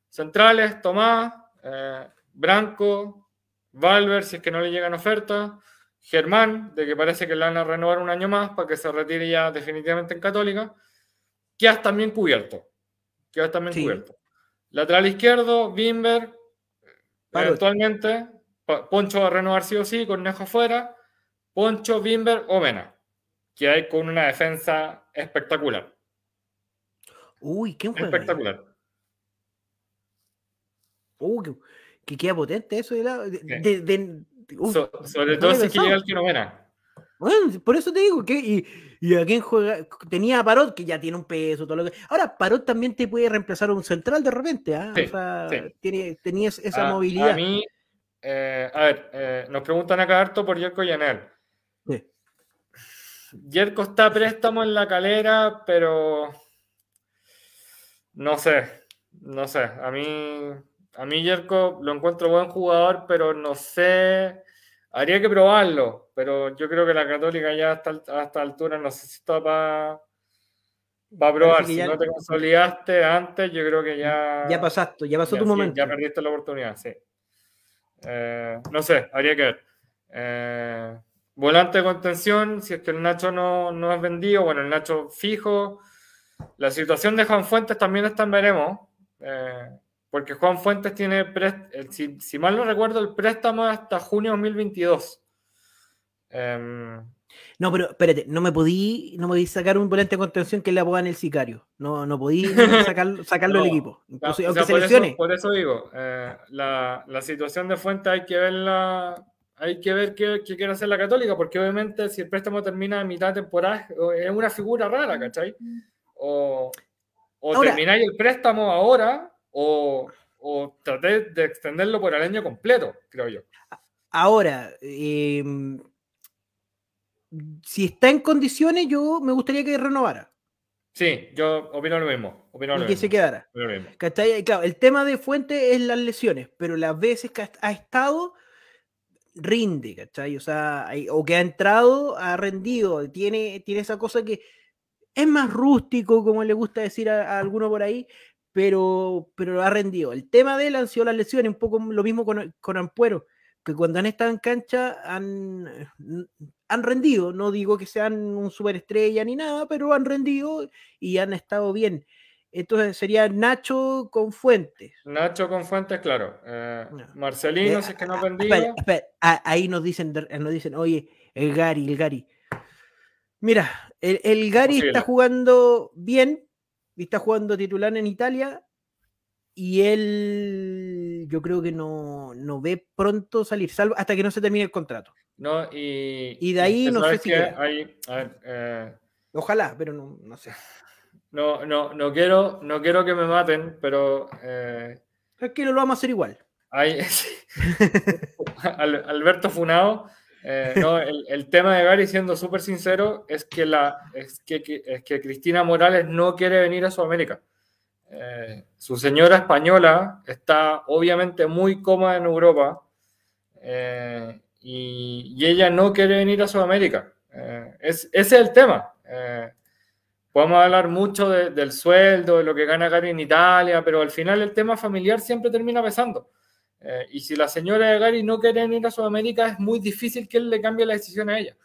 Centrales, Tomás, eh, Branco, Valver, si es que no le llegan ofertas. Germán, de que parece que le van a renovar un año más para que se retire ya definitivamente en Católica. has también cubierto. Kias también cubierto. Lateral izquierdo, Bimber, eventualmente, Poncho va a renovar sí o sí, Cornejo afuera. Poncho, Bimber, Mena que hay con una defensa espectacular. Uy, un juego. Espectacular. Uy, qué que, queda potente eso. De, lado. sobre todo si es que no el Bueno, por eso te digo que y, a quién juega tenía a Parot que ya tiene un peso todo lo que ahora Parot también te puede reemplazar un central de repente ¿ah? o sea, tiene, tenías esa movilidad. A mí eh, a ver, eh, nos preguntan acá harto por Yerko Yanel. Yerko está préstamo en la calera, pero no sé, no sé. A mí, a mí Jerko lo encuentro buen jugador, pero no sé. Haría que probarlo, pero yo creo que la Católica ya hasta, a esta altura no sé está para va a probar. Si no te consolidaste antes, yo creo que ya. Ya pasaste, ya pasó tu momento. Ya perdiste la oportunidad, sí. Eh, no sé, habría que ver. Eh, Volante de contención, si es que el Nacho no, no es vendido, bueno, el Nacho fijo. La situación de Juan Fuentes también está en veremos, eh, porque Juan Fuentes tiene, eh, si, si, mal no recuerdo, el préstamo hasta junio 2022. Em, no, pero espérate, no me podí, no me sacar un volante de contención que le en el sicario. No, no podí sacarlo del equipo. por, eso, digo, eh, la, la, situación de Fuentes hay que verla hay que ver qué, quiere hacer la Católica, porque obviamente si el préstamo termina a mitad de temporada, es una figura rara, ¿cachai? O, termináis el préstamo ahora, o, o de extenderlo por el año completo, creo yo. Ahora, em, si está en condiciones, yo me gustaría que renovara. Sí, yo opino lo mismo. Opino y que se quedara. Claro, el tema de Fuente es las lesiones, pero las veces que ha estado rinde, ¿cachai? O sea, o que ha entrado, ha rendido, tiene, tiene esa cosa que es más rústico, como le gusta decir a, alguno por ahí, pero, pero ha rendido. El tema de él han sido las lesiones, un poco lo mismo con, Ampuero, que cuando han estado en cancha han, han rendido. No digo que sean un superestrella ni nada, pero han rendido y han estado bien. Entonces sería Nacho con Fuentes. Nacho con Fuentes, claro. Eh, Marcelino, eh, si es que no vendía. Ahí nos dicen, eh, nos dicen, oye, el Gary, el Gary. Mira, el, Gary está jugando bien, está jugando titular en Italia y él yo creo que no, ve pronto salir, salvo hasta que no se termine el contrato. y, de ahí no sé si... Ojalá, pero no, no sé. No, quiero, no quiero que me maten, pero. Eh, que lo vamos a hacer igual. Alberto Funado, eh, el, tema de Gary, siendo súper sincero, es que, la, que, es que, Cristina Morales no quiere venir a Sudamérica. Eh, su señora española está obviamente muy cómoda en Europa eh, y, ella no quiere venir a Sudamérica. Es, ese es el tema podemos hablar mucho del sueldo, de lo que gana Gary en Italia, pero al final el tema familiar siempre termina pesando. Eh, y si la señora de Gary no quiere ir a Sudamérica, es muy difícil que él le cambie la decisión a ella.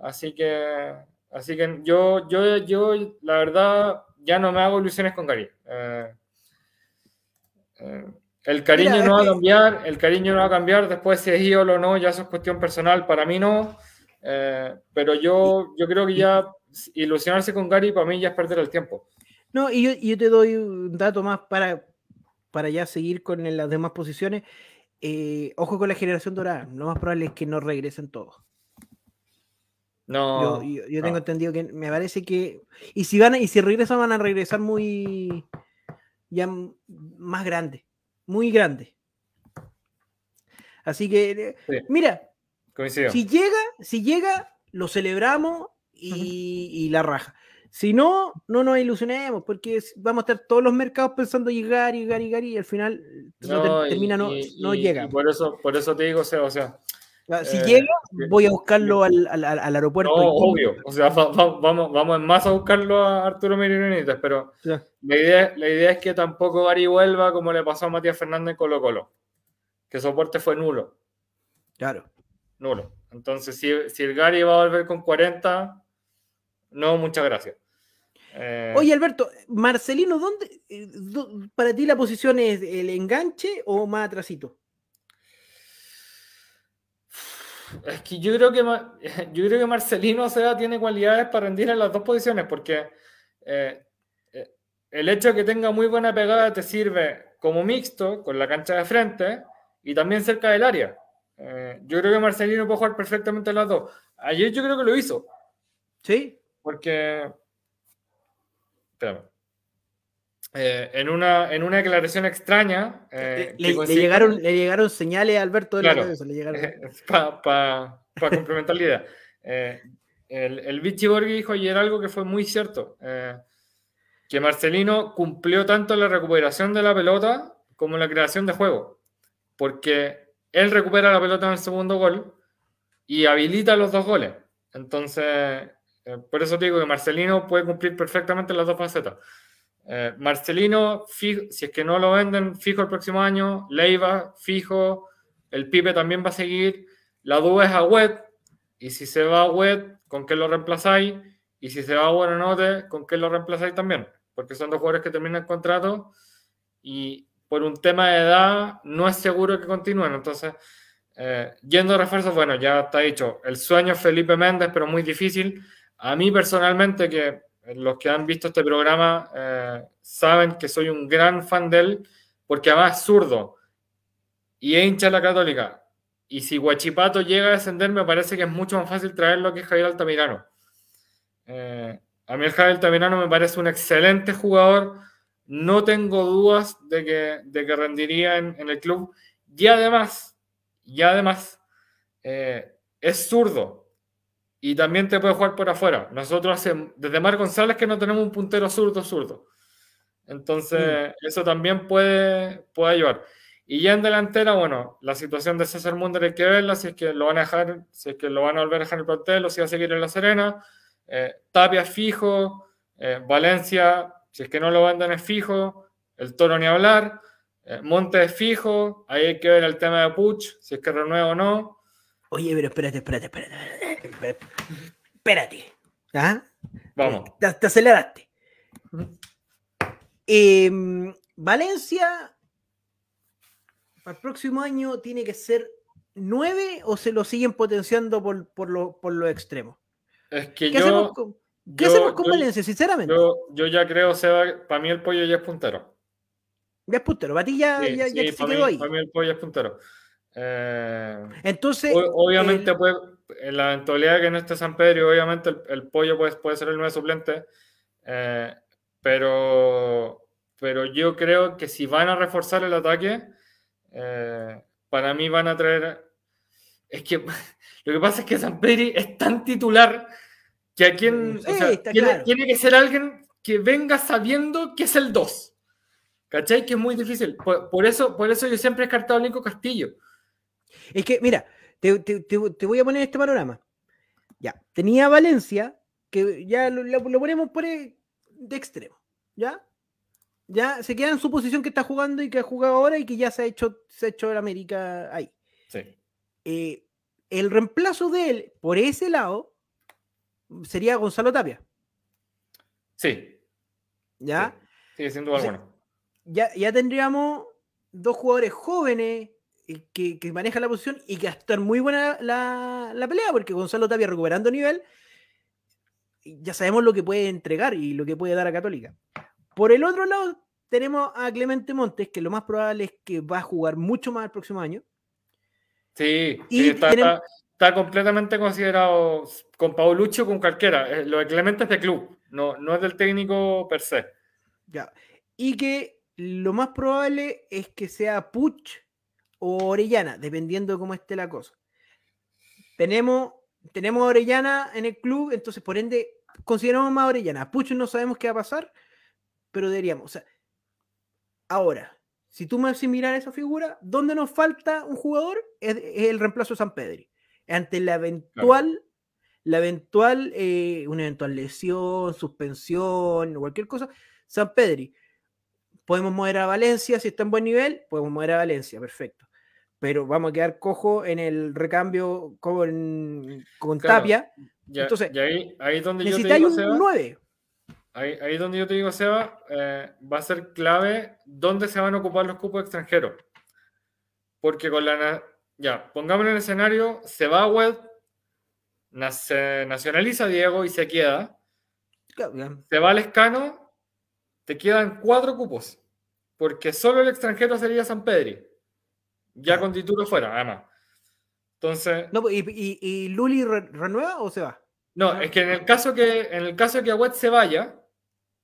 Así que, así que yo, yo, yo, la verdad, ya no me hago ilusiones con Gary. Eh, eh, el cariño no va a este cambiar, el cariño no va a cambiar. Después, si es ídolo o no, ya eso es cuestión personal. Para mí no. Eh, pero yo, yo creo que ya ilusionarse con Gary para mí ya es perder el tiempo. No, y yo, te doy un dato más para, para ya seguir con las demás posiciones. Eh, ojo con la generación dorada, lo más probable es que no regresen todos. No. Yo, tengo entendido que me parece que. Y si van y si regresan, van a regresar muy ya más grande. Muy grande. Así que, eh, mira, si llega, si llega, lo celebramos y, la raja. Si no, no nos ilusionemos, porque vamos a estar todos los mercados pensando llegar, llegar, llegar, y al final eh, no, termina, no, llega. por, eso, por eso te digo, o sea, ah, si eh, llega, eh, voy a buscarlo al, aeropuerto. obvio, o sea, vamos, vamos en a buscarlo a Arturo Mirinitas, pero la, idea, la idea es que tampoco Gary vuelva como le pasó a Matías Fernández en Colo Colo, que soporte fue nulo. Claro nulo. Entonces, si, si el Gary va a volver con 40, no, muchas gracias. Eh, Oye, Alberto, Marcelino, ¿dónde eh, para ti la posición es el enganche o más atrasito? Es que yo creo que yo creo que Marcelino tiene cualidades para rendir en las dos posiciones, porque eh, el hecho de que tenga muy buena pegada te sirve como mixto, con la cancha de frente, y también cerca del área. Eh, yo creo que Marcelino puede jugar perfectamente las dos. Ayer yo creo que lo hizo. ¿Sí? Porque. Espérame. Eh, en, una, en una declaración extraña. Eh, le, llegaron, le llegaron señales a Alberto de la llegaron... Para complementar la idea. el, el Vichy Borghi dijo ayer algo que fue muy cierto. que Marcelino cumplió tanto la recuperación de la pelota como la creación de juego. Porque él recupera la pelota en el segundo gol y habilita los dos goles. Entonces, eh, por eso digo que Marcelino puede cumplir perfectamente las dos facetas. Eh, Marcelino, fijo, si es que no lo venden, fijo el próximo año. Leiva, fijo. El Pipe también va a seguir. La duda es a Wet. Y si se va a Wet, ¿con qué lo reemplazáis? Y si se va a Buenonote, ¿con qué lo reemplazáis también? Porque son dos jugadores que terminan el contrato y por un tema de edad no es seguro que continúen. Entonces, eh, yendo a refuerzos, bueno, ya está dicho, el sueño Felipe Méndez, pero muy difícil. A mí personalmente, que los que han visto este programa eh, saben que soy un gran fan de él, porque además es zurdo y hincha de la católica. Y si Guachipato llega a descender, me parece que es mucho más fácil traerlo que Javier Altamirano. Eh, a mí el Javier Altamirano me parece un excelente jugador no tengo dudas de que, rendiría en, el club. Y además, y además, eh, es zurdo. Y también te puede jugar por afuera. Nosotros desde Mar González que no tenemos un puntero zurdo zurdo. Entonces, mm. eso también puede, puede ayudar. Y ya en delantera, bueno, la situación de César Munder hay que verla, si es que lo van a dejar, si es que lo van a volver a dejar en el plantel o si va a seguir en La Serena. Eh, Tapia fijo, eh, Valencia si es que no lo mandan es fijo, el toro ni hablar. Montes eh, Monte es fijo, ahí hay que ver el tema de Puch, si es que renueva o no. Oye, pero espérate, espérate, espérate. Espérate. ¿Ah? Vamos. Te, aceleraste. Em, Valencia, para el próximo año tiene que ser nueve o se lo siguen potenciando por, por, lo, por los extremos. Es que yo. ¿Qué yo, hacemos con Valencia, sinceramente? Yo, ya creo, Seba, para mí el pollo ya es puntero. Ya es puntero, para ti ya, ya, sí, Para mí el pollo es puntero. Eh, Entonces. obviamente, pues en la eventualidad de que no esté San Pedro, obviamente el, pollo puede, puede, ser el nuevo suplente. Eh, pero, pero yo creo que si van a reforzar el ataque, eh, para mí van a traer. Es que lo que pasa es que San Pedro es tan titular que a quien, tiene, que ser alguien que venga sabiendo que es el 2. ¿Cachai? Que es muy difícil. Por, eso, por eso yo siempre he descartado a Nico Castillo. Es que, mira, te, te, te, voy a poner este panorama. Ya, tenía Valencia, que ya lo, lo, ponemos por de extremo. ¿Ya? Ya se queda en su posición que está jugando y que ha jugado ahora y que ya se ha hecho, se ha hecho el América ahí. Sí. Eh, el reemplazo de él por ese lado sería Gonzalo Tapia. Sí. ¿Ya? Sí, sin duda alguna. Ya, tendríamos dos jugadores jóvenes eh, que, que, manejan la posición y que están muy buena la, la, pelea, porque Gonzalo Tapia recuperando nivel, ya sabemos lo que puede entregar y lo que puede dar a Católica. Por el otro lado, tenemos a Clemente Montes, que lo más probable es que va a jugar mucho más el próximo año. Sí, sí está completamente considerado con Paulucci o con cualquiera. Eh, lo de Clemente es de club, no, no es del técnico per se. Ya. Y que lo más probable es que sea Puch o Orellana, dependiendo de cómo esté la cosa. Tenemos, tenemos Orellana en el club, entonces por ende consideramos más a Orellana. Puch no sabemos qué va a pasar, pero diríamos ahora, si tú me haces mirar esa figura, ¿dónde nos falta un jugador? Es, el reemplazo de San Pedri ante la eventual, la eventual, eh, una eventual lesión, suspensión, cualquier cosa, San Pedri. Podemos mover a Valencia si está en buen nivel, podemos mover a Valencia, perfecto. Pero vamos a quedar cojo en el recambio con, con Tapia. Entonces, ahí, ahí, donde yo te digo, un 9. Ahí, ahí, donde yo te digo, Seba, eh, va a ser clave dónde se van a ocupar los cupos extranjeros. Porque con la, ya, pongámoslo en el escenario, se va a web, se nacionaliza Diego y se queda. Se va al escano, te quedan cuatro cupos, porque solo el extranjero sería San Pedri, ya ah. con título fuera, además. Entonces. No, ¿y, Luli renueva o se va? No, es que en el caso que en el caso que se vaya,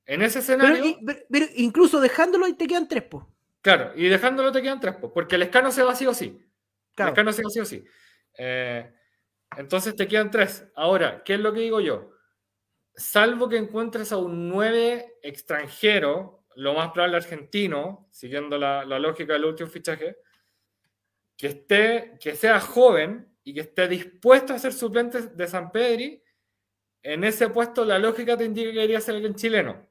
en ese escenario. Pero, incluso dejándolo y te quedan tres, po. Claro, y dejándolo te quedan tres, po, porque el escano se va así o sí no sé sé sí o sí. entonces te quedan tres. Ahora, ¿qué es lo que digo yo? Salvo que encuentres a un 9 extranjero, lo más probable argentino, siguiendo la, lógica del último fichaje, que, esté, que sea joven y que esté dispuesto a ser suplente de San Pedri, en ese puesto la lógica te indica que debería ser el chileno.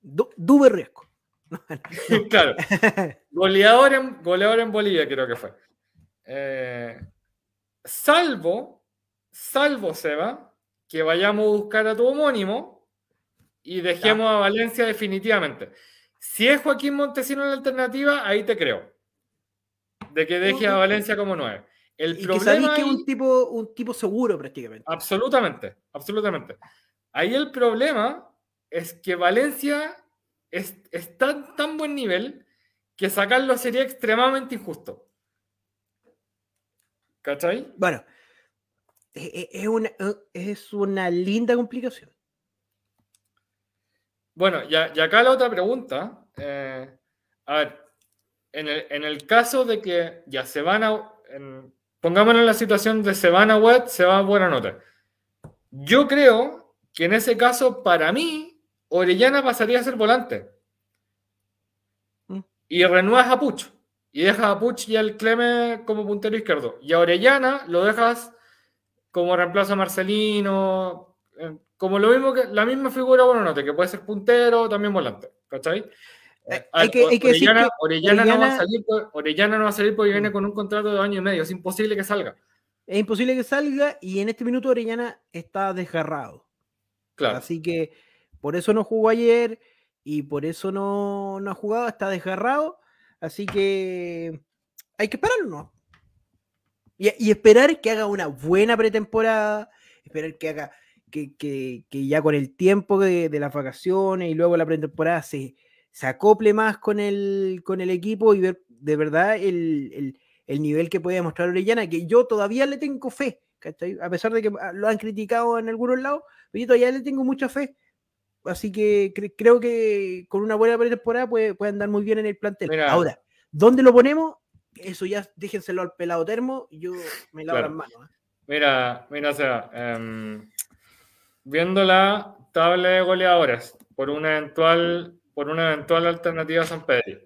duve Dube riesgo. claro. Goleador goleador en Bolivia creo que fue. Eh, salvo, salvo Seba, que vayamos a buscar a tu homónimo y dejemos a Valencia definitivamente. Si es Joaquín Montesino la alternativa, ahí te creo. De que dejes a Valencia como nueve. El problema es un tipo, un tipo seguro prácticamente. Absolutamente, absolutamente. Ahí el problema es que Valencia está en tan buen nivel que sacarlo sería extremadamente injusto. ¿Cachai? Bueno, e, e, e, es una, linda complicación. Bueno, y, acá la otra pregunta. Eh, a ver, en el, caso de que ya se van a. pongámonos en la situación de se van a web, se va a buena nota. Yo creo que en ese caso, para mí, Orellana pasaría a ser volante. Mm. Y renuevas a Pucho y dejas a Puch y al cleme como puntero izquierdo. Y a Orellana lo dejas como reemplazo a Marcelino, eh, como lo mismo que la misma figura bueno, te que puede ser puntero, también volante, ¿cachai? Eh, eh, Orellana, no va a salir, Orellana no va a salir porque viene mm. con un contrato de año y medio, es imposible que salga. Es imposible que salga y en este minuto Orellana está desgarrado. Claro. Así que por eso no jugó ayer y por eso no, no ha jugado, está desgarrado Así que hay que esperarlo, Y, esperar que haga una buena pretemporada, esperar que haga que, ya con el tiempo de, las vacaciones y luego la pretemporada se, acople más con el, con el equipo y ver de verdad el, nivel que puede mostrar Orellana, que yo todavía le tengo fe, A pesar de que ah, lo han criticado en algunos lados, pero yo todavía le tengo mucha fe Así que creo que con una buena temporada puede, puede, andar muy bien en el plantel. Ahora, ¿dónde lo ponemos? Eso ya déjenselo al pelado termo. y Yo me lavo las manos. ¿ah? Mira, mira, o sea, em, viendo la tabla de goleadores por una eventual, por una eventual alternativa a San Pedro.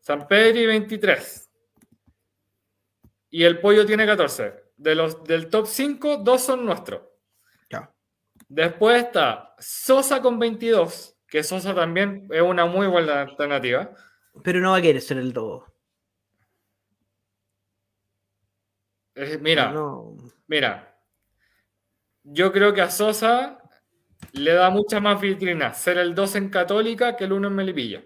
San Pedro 23. Y el pollo tiene 14. De los, del top 5, dos son nuestros. Después está Sosa con 22, que Sosa también es una muy buena alternativa. Pero no va a querer ser el 2. mira, mira, yo creo que a Sosa le da mucha más vitrina ser el 2 en Católica que el 1 en Melipilla.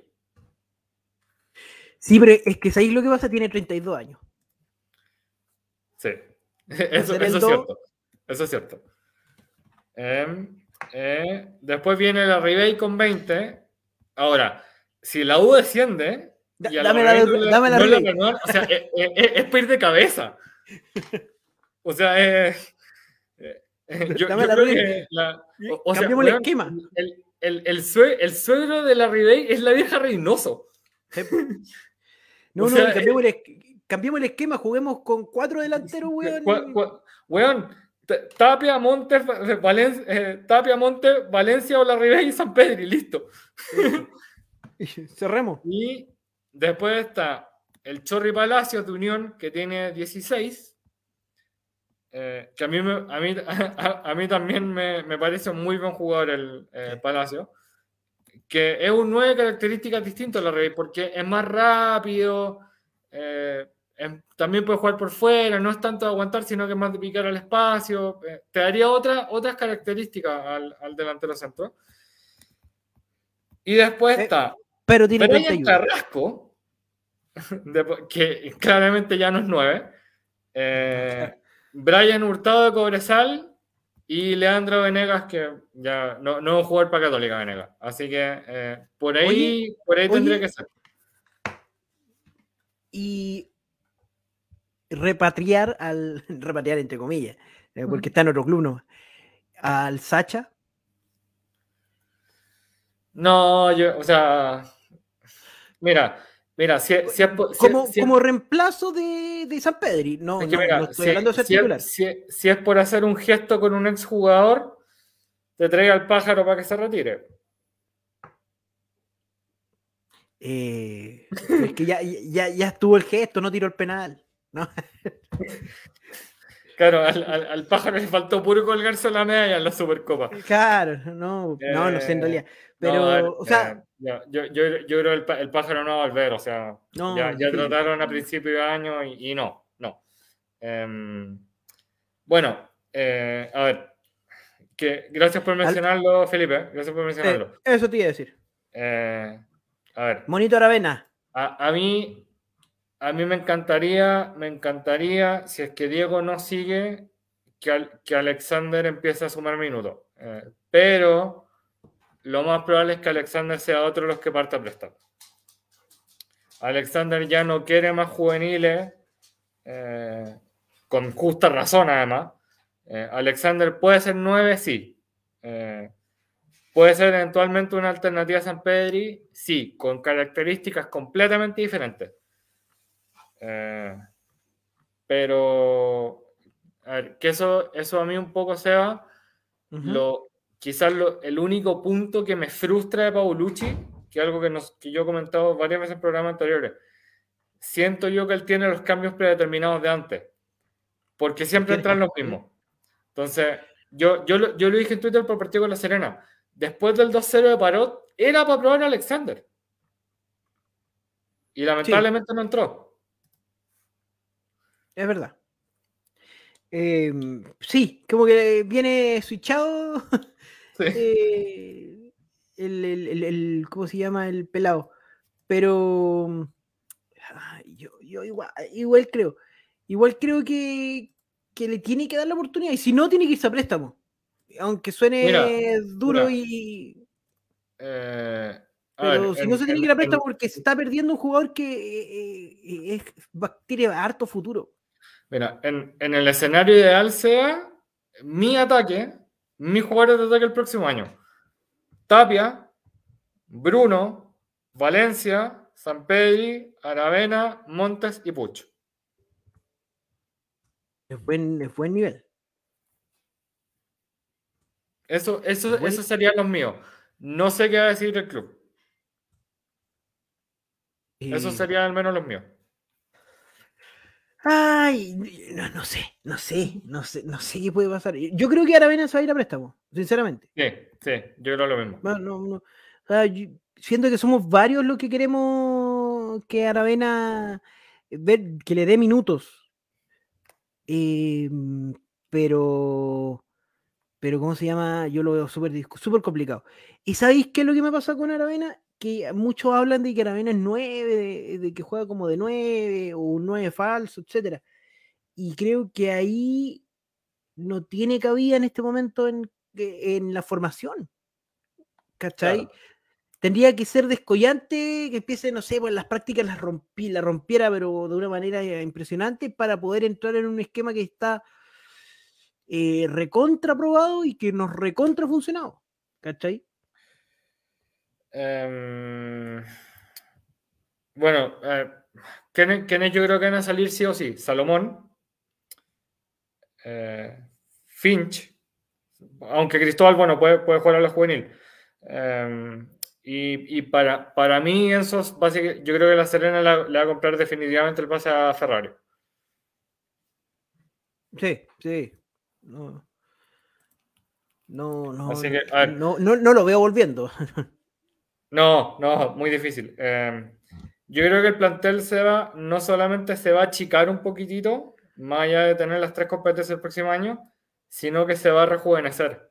Sí, pero es que ahí lo que pasa, tiene 32 años. Sí, eso es cierto. Eso es cierto. Em, eh, después viene la Ribey con 20. Ahora, si la U desciende. dame, la, no o sea, eh, eh, es, pedir de cabeza. O sea, Yo, dame la creo cambiamos el esquema. El, suegro de la Ribey es la vieja Reynoso. No, no, Cambiamos cambiemos, el, esquema, juguemos con cuatro delanteros, weón. weón, eh, eh, Tapia, monte Valencia, Tapia, Monte, Valencia, y San Pedro, y listo. Y cerremos. Y después está el Chorri palacio de Unión, que tiene 16. Eh, que a mí, mí, también me, parece un muy buen jugador el Palacio. Que es un 9 características distintas a la red porque es más rápido, Em, también puede jugar por fuera, no es tanto aguantar, sino que más de picar al espacio. Eh, te daría otra, otras características al, al, delantero centro. Y después eh, está. Pero tiene Carrasco, que claramente ya no es nueve. Eh, Brian Hurtado de Cobresal y Leandro Venegas, que ya no, no jugar para Católica Venegas. Así que por ahí, por ahí tendría que ser. Y repatriar al. repatriar entre comillas, eh, porque está en otro club ¿Al Sacha? No, yo, o sea. Mira, mira, si, si, como, como reemplazo de, San Pedri, no, estoy hablando de titular. Si, es por hacer un gesto con un exjugador, te trae al pájaro para que se retire. Eh, es que ya, ya, estuvo el gesto, no tiró el penal. Claro, al, al, pájaro le faltó puro colgarse la media en la Supercopa. Claro, no, no, no sé en realidad. Eh, Pero, no, eh, o sea. yo, yo, yo, creo que el, pájaro no va a volver, o sea. ya, trataron a principio de año y, no, no. Em, bueno, eh, a ver. Que, gracias por mencionarlo, Felipe. Gracias por mencionarlo. eso te iba a decir. a ver. Monito Aravena. A, a mí, a mí me encantaría, me encantaría, si es que Diego no sigue, que, Alexander empiece a sumar minutos. Eh, pero lo más probable es que Alexander sea otro de los que parta prestar. Alexander ya no quiere más juveniles, eh, con justa razón además. Eh, Alexander puede ser nueve, sí. puede ser eventualmente una alternativa a San Pedri, sí, con características completamente diferentes. Eh, pero, a ver, que eso, eso a mí un poco sea lo, quizás el único punto que me frustra de Paulucci, que es algo que, nos, que yo he comentado varias veces en programas anteriores, siento yo que él tiene los cambios predeterminados de antes, porque siempre entran los mismos. Entonces, yo, yo, lo, yo lo dije en Twitter por partido con La Serena, después del 2-0 de Parot, era para probar a Alexander. Y lamentablemente no entró es verdad. Em, sí, como que viene switchado eh, el, ¿cómo se llama? El pelado. Pero yo, igual, igual, creo, igual creo que, le tiene que dar la oportunidad y si no, tiene que irse a préstamo. Aunque suene duro y... Eh, pero si no se tiene que ir a préstamo porque se está perdiendo un jugador que eh, es, tiene harto futuro. Mira, en, el escenario ideal sea mi ataque, mis jugadores de ataque el próximo año. Tapia, Bruno, Valencia, Pedro, Aravena, Montes y Pucho. Es buen, nivel. Eso, eso, eso serían los míos. No sé qué va a decir el club. Eso eh. serían al menos los míos. Ay, no, sé, no sé, no sé, no sé qué puede pasar. Yo creo que Aravena se va a ir a préstamo, sinceramente. Sí, sí, yo creo lo mismo. No, no, siento que somos varios los que queremos que Aravena ver, eh, que le dé minutos. Em, pero, pero, ¿cómo se llama? Yo lo veo súper complicado. ¿Y sabéis qué es lo que me pasa con Aravena? que muchos hablan de que Aravena es 9, de, que juega como de nueve o un 9 falso, etc. Y creo que ahí no tiene cabida en este momento en, la formación. ¿Cachai? Tendría que ser descollante, que empiece, no sé, pues las prácticas las rompí, la rompiera, pero de una manera eh, impresionante para poder entrar en un esquema que está eh, recontraprobado y que nos recontra funcionado. ¿Cachai? Em, bueno, eh, ¿quiénes, yo creo que van a salir sí o sí? Salomón, eh, Finch, aunque Cristóbal, bueno, puede, puede jugar a la juvenil. Em, y, para, para mí, yo creo que la Serena le va a comprar definitivamente el pase a Ferrari. Sí, sí. No, no, no, no, lo veo volviendo. No, no, muy difícil. Em, yo creo que el plantel se va, no solamente se va a achicar un poquitito, más allá de tener las tres competencias el próximo año, sino que se va a rejuvenecer.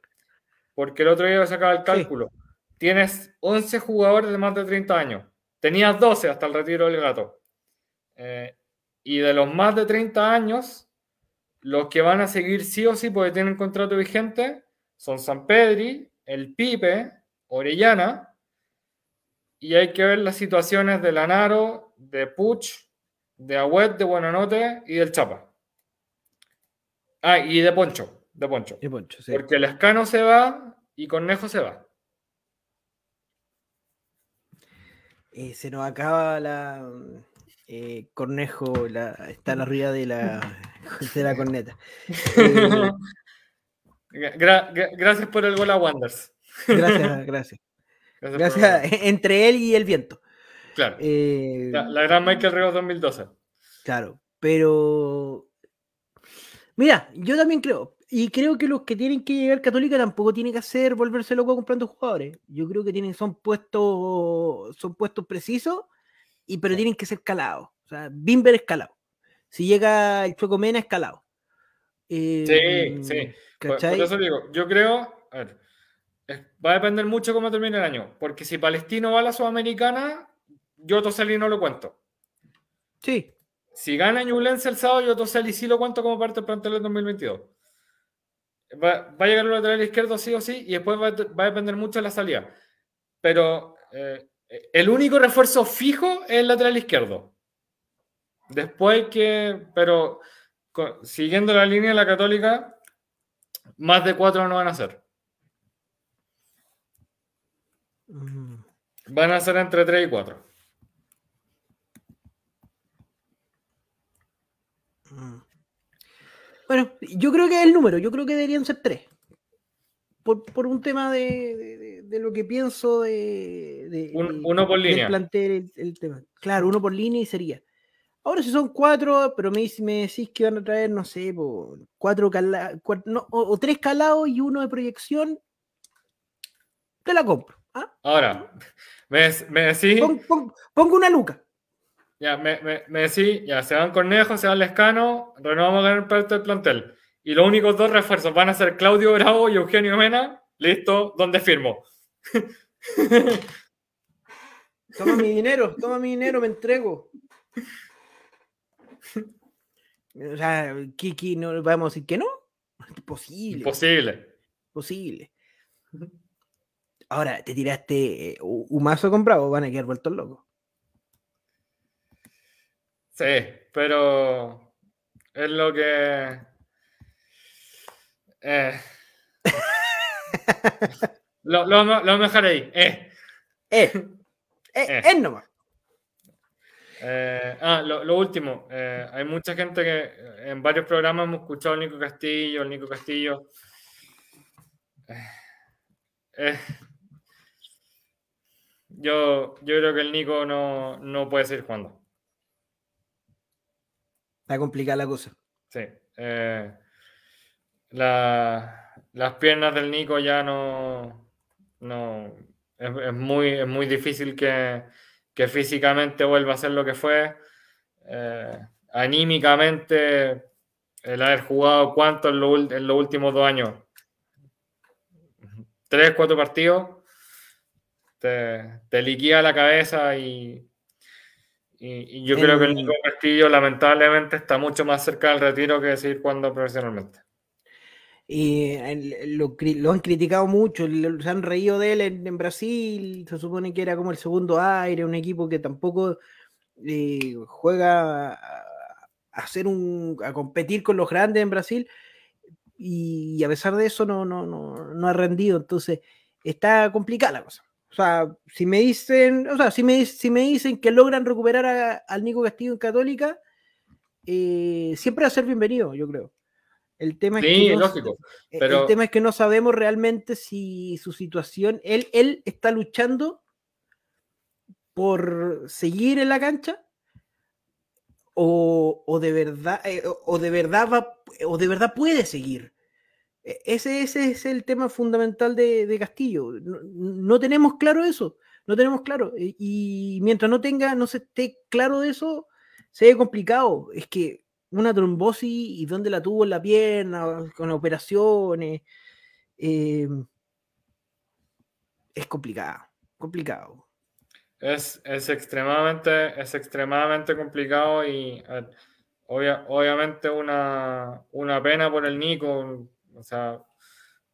Porque el otro día sacar el cálculo. Tienes 11 jugadores de más de 30 años. Tenías 12 hasta el retiro del gato. Eh, y de los más de 30 años, los que van a seguir sí o sí porque tienen contrato vigente son San Pedri, el Pipe, Orellana y hay que ver las situaciones de Lanaro, de Puch, de Agüet, de Buenanote y del Chapa. Ah, y de Poncho. De Poncho. Y Poncho sí. Porque se va y Cornejo se va. Eh, se nos acaba la. Eh, Cornejo la, está en la arriba de la, de la corneta. Eh, gracias por el gol a Wanders. Gracias, gracias. E-, entre él y el viento. Claro. Eh, la, gran Michael Rivas 2012. Claro, pero. Mira, yo también creo, y creo que los que tienen que llegar Católica tampoco tienen que hacer volverse loco comprando jugadores. Yo creo que tienen, son puestos, son puestos precisos, y, pero tienen que ser calados. O sea, Bimber es calado. Si llega el Chueco Mena, escalado sí, sí. Em, digo, yo creo. A ver, Va a depender mucho cómo termine el año, porque si Palestino va a la Sudamericana, yo Toselli no lo cuento. Sí. Si gana Ñublense el sábado, yo Toselli sí lo cuento como parte del plantel del 2022. Va, a llegar el lateral izquierdo sí o sí, y después va, a depender mucho de la salida. Pero eh, el único refuerzo fijo es el lateral izquierdo. Después que, pero siguiendo la línea de la católica, más de cuatro no van a ser. Van a ser entre 3 y 4. Ah. Bueno, yo creo que es el número, yo creo que deberían ser 3. Por, por un tema de, de, lo que pienso de... de uno por línea. Plantear el, el, tema. Claro, uno por línea y sería. Ahora si son cuatro, pero me, me decís que van a traer, no sé, por cuatro, cala, o, tres calados y uno de proyección, te la compro. ¿Ah? Ahora, me, decís. pongo una luca. Ya, me, me, decís, ya, se van Cornejo, se van Lescano, renovamos el parte del plantel. Y los únicos dos refuerzos van a ser Claudio Bravo y Eugenio Mena. Listo, ¿dónde firmo? Toma mi dinero, toma mi dinero, me entrego. O sea, Kiki, ¿no vamos a decir que no? Imposible. Imposible. Posible. Ahora, te tiraste eh, un mazo comprado, van a quedar vueltos locos. Sí, pero es lo que... Eh. lo, lo, lo mejor ahí. Eh. Es nomás. ah, lo, último, hay mucha gente que en varios programas hemos escuchado a Nico Castillo, el Nico Castillo yo, creo que el Nico no, puede seguir jugando. a complicar la cosa. Sí. Eh, las piernas del Nico ya no. no es, muy, muy difícil que, físicamente vuelva a ser lo que fue. Eh, anímicamente, el haber jugado cuánto en, en los últimos dos años. Tres, cuatro partidos te, liquida la cabeza y, y, yo creo que el Nico Castillo lamentablemente está mucho más cerca del retiro que decir cuando profesionalmente. Y lo, han criticado mucho, se han reído de él en, Brasil, se supone que era como el segundo aire, un equipo que tampoco eh, juega a, hacer un, a competir con los grandes en Brasil y, a pesar de eso no, no, no ha rendido, entonces está complicada la cosa sea, si me dicen, o sea, si me, si me dicen que logran recuperar a, al Nico Castillo en Católica, eh, siempre va a ser bienvenido, yo creo. El tema, es que no, lógico, eh, el tema es que no sabemos realmente si su situación, él, él está luchando por seguir en la cancha o, de verdad eh, o de verdad va, o de verdad puede seguir. E-, ese, es el tema fundamental de, Castillo. No, tenemos claro eso, no tenemos claro. E-, y mientras no tenga, no se esté claro de eso, se ve complicado. Es que una trombosis y dónde la tuvo en la pierna, con operaciones, em, es complicado, complicado. Es, extremadamente, es extremadamente complicado y eh, obviamente una, una, pena por el Nico. O sea,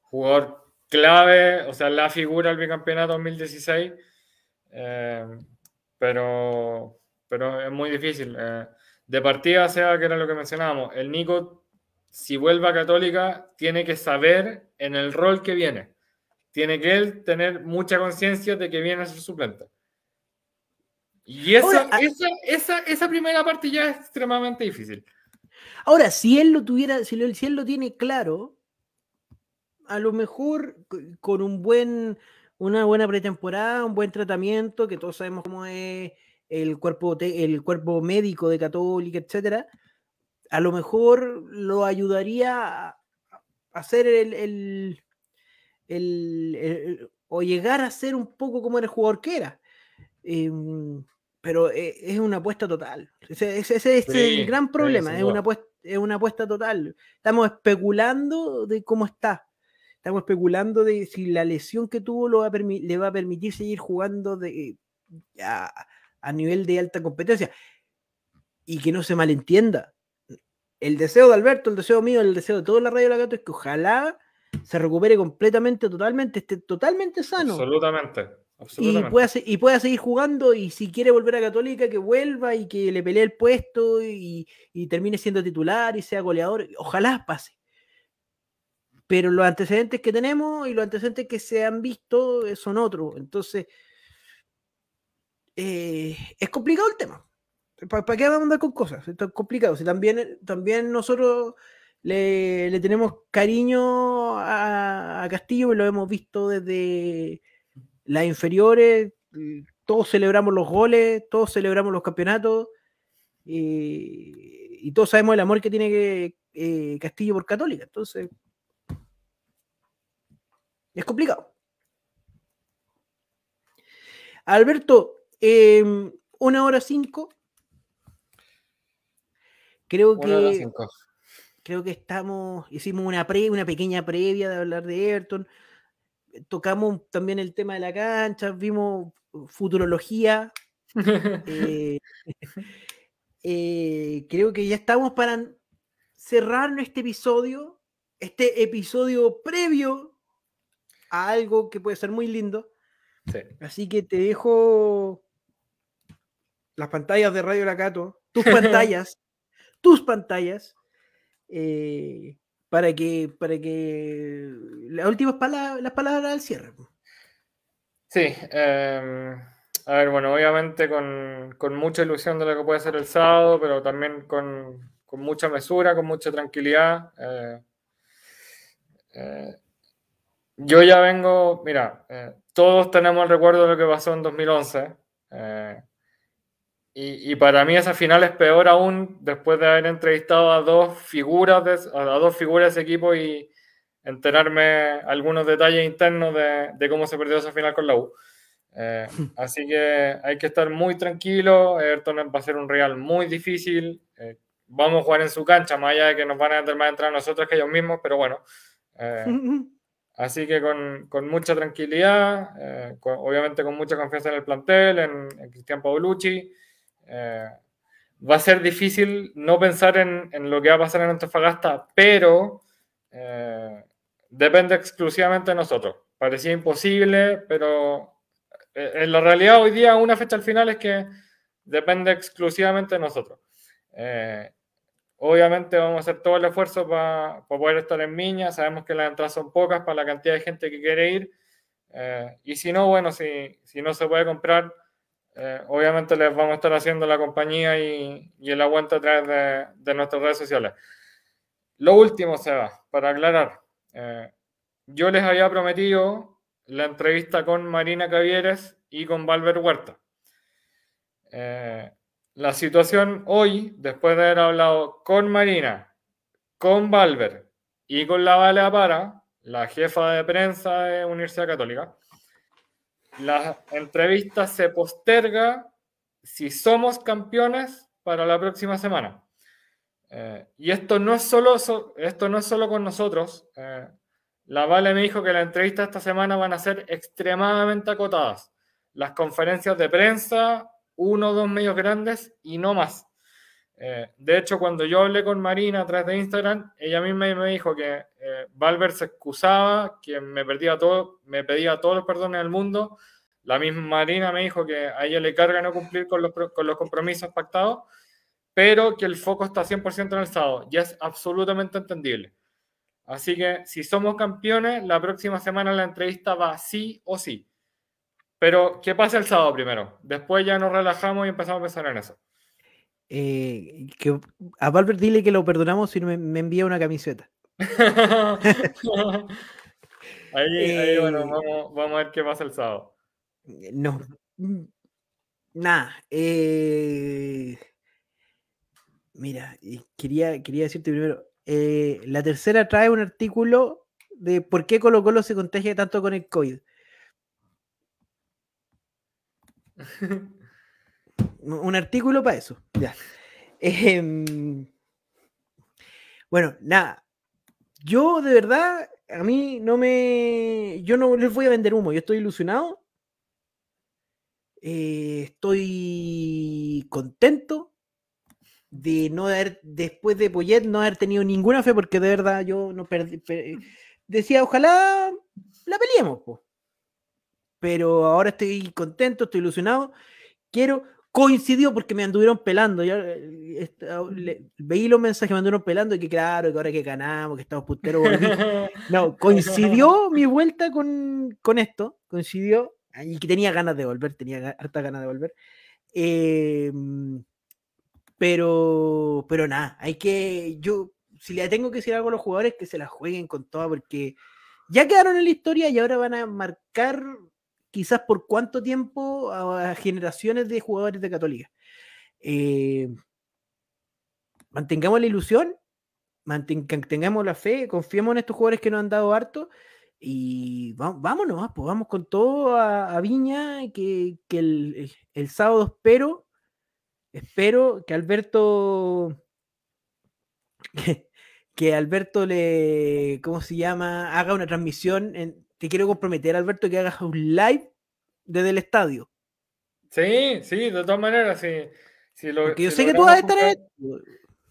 jugador clave, o sea, la figura del bicampeonato 2016. Eh, pero, pero es muy difícil. Eh. de partida, sea que era lo que mencionábamos, el Nico, si vuelve a Católica, tiene que saber en el rol que viene. Tiene que él tener mucha conciencia de que viene a ser suplente. Y esa, ah esa, esa, esa, primera parte ya es extremadamente difícil. Ahora, si él lo tuviera, si, si él lo tiene claro, a lo mejor con un buen, una buena pretemporada, un buen tratamiento, que todos sabemos cómo es el cuerpo, el cuerpo médico de Católica, etcétera, a lo mejor lo ayudaría a hacer el, o llegar a ser un poco como era el jugador que era. Em, pero e, es una apuesta total. Ese, es el gran problema, es, una es una apuesta total. Estamos especulando de cómo está. Estamos especulando de si la lesión que tuvo lo a le va a permitir seguir jugando de, a, nivel de alta competencia. Y que no se malentienda. El deseo de Alberto, el deseo mío, el deseo de toda la radio de la Gato es que ojalá se recupere completamente, totalmente, esté totalmente sano. Absolutamente. Y, pueda, y pueda seguir jugando y si quiere volver a Católica, que vuelva y que le pelee el puesto y termine siendo titular y sea goleador. Ojalá pase pero los antecedentes que tenemos y los antecedentes que se han visto eh, son otros. Entonces, eh, es complicado el tema. ¿Para, qué vamos a andar con cosas? Esto es complicado. también, también nosotros le, tenemos cariño a, Castillo, lo hemos visto desde las inferiores, todos celebramos los goles, todos celebramos los campeonatos, eh, y todos sabemos el amor que tiene Castillo por Católica. Entonces, es complicado. Alberto, em, una hora cinco. Creo que. Creo que estamos. Hicimos una, pre, una pequeña previa de hablar de Everton. Tocamos también el tema de la cancha, vimos futurología. Eh, eh, creo que ya estamos para cerrar este episodio, este episodio previo algo que puede ser muy lindo. Así que te dejo las pantallas de Radio Lacato, tus pantallas, tus pantallas, eh, para que, para que las últimas palabras, las palabras al cierre. Sí, em, a ver, bueno, obviamente con, mucha ilusión de lo que puede ser el sábado, pero también con, con mucha mesura, con mucha tranquilidad. Eh, eh yo ya vengo, mira, eh, todos tenemos el recuerdo de lo que pasó en 2011. Eh, y, para mí esa final es peor aún después de haber entrevistado a dos figuras de, dos figuras ese equipo y enterarme algunos detalles internos de, cómo se perdió esa final con la U. Eh, así que hay que estar muy tranquilo. Everton va a ser un real muy difícil. vamos a jugar en su cancha, más allá de que nos van a entrar más entrar nosotros que ellos mismos, pero bueno. Así que con, mucha tranquilidad, eh, obviamente con mucha confianza en el plantel, en, Cristian Paolucci. Eh, va a ser difícil no pensar en, en, lo que va a pasar en Antofagasta, pero eh, depende exclusivamente de nosotros. Parecía imposible, pero en la realidad hoy día una fecha al final es que depende exclusivamente de nosotros. Obviamente vamos a hacer todo el esfuerzo para poder estar en Miña. Sabemos que las entradas son pocas para la cantidad de gente que quiere ir. Eh, y si no, bueno, si, si no se puede comprar, eh, obviamente les vamos a estar haciendo la compañía y, el aguante a través de, nuestras redes sociales. Lo último, Seba, para aclarar. Eh, yo les había prometido la entrevista con Marina Cavieres y con Valver Huerta la situación hoy, después de haber hablado con Marina, con Valver y con la Vale Apara, la jefa de prensa de Universidad Católica, la entrevista se posterga si somos campeones para la próxima semana. Eh, y esto no, es solo, esto no es solo con nosotros. Eh, la Vale me dijo que la entrevista esta semana van a ser extremadamente acotadas. Las conferencias de prensa uno o dos medios grandes y no más. Eh, de hecho, cuando yo hablé con Marina a través de Instagram, ella misma me dijo que eh, Valver se excusaba, que me, perdía todo, me pedía todos los perdones del mundo. La misma Marina me dijo que a ella le carga no cumplir con los, con los compromisos pactados, pero que el foco está 100% en el sábado ya es absolutamente entendible. Así que si somos campeones, la próxima semana la entrevista va sí o sí. Pero, ¿qué pasa el sábado primero? Después ya nos relajamos y empezamos a pensar en eso. Eh, que a Valverde dile que lo perdonamos si me, me envía una camiseta. ahí, eh, bueno, vamos, a ver qué pasa el sábado. No. Nada. Eh, mira, quería, quería decirte primero. la tercera trae un artículo de por qué Colo Colo se contagia tanto con el COVID. Un artículo para eso. Ya. Em, bueno, nada. Yo de verdad, a mí no me... Yo no les voy a vender humo, yo estoy ilusionado. Eh, estoy contento de no haber, después de Poyet, no haber tenido ninguna fe, porque de verdad yo no perdí. decía, ojalá la peleemos, pues pero ahora estoy contento, estoy ilusionado. Quiero, coincidió porque me anduvieron pelando. Eh, ah, veí los mensajes, me anduvieron pelando y que claro, que ahora que ganamos, que estamos punteros. no, coincidió mi vuelta con, esto, coincidió ah, y que tenía ganas de volver, tenía harta ganas de volver. Em, pero, pero nada, hay que, yo, si le tengo que decir algo a los jugadores, que se la jueguen con toda porque ya quedaron en la historia y ahora van a marcar quizás por cuánto tiempo a generaciones de jugadores de Católica. Eh, mantengamos la ilusión, mantengamos la fe, confiemos en estos jugadores que nos han dado harto y vámonos, pues vamos con todo a, Viña, que, el, sábado espero, espero que Alberto, que, que Alberto le, ¿cómo se llama?, haga una transmisión en, te quiero comprometer, Alberto, que hagas un live desde el estadio. Sí, sí, de todas maneras, Si lo, Porque yo sé que tú vas a estar en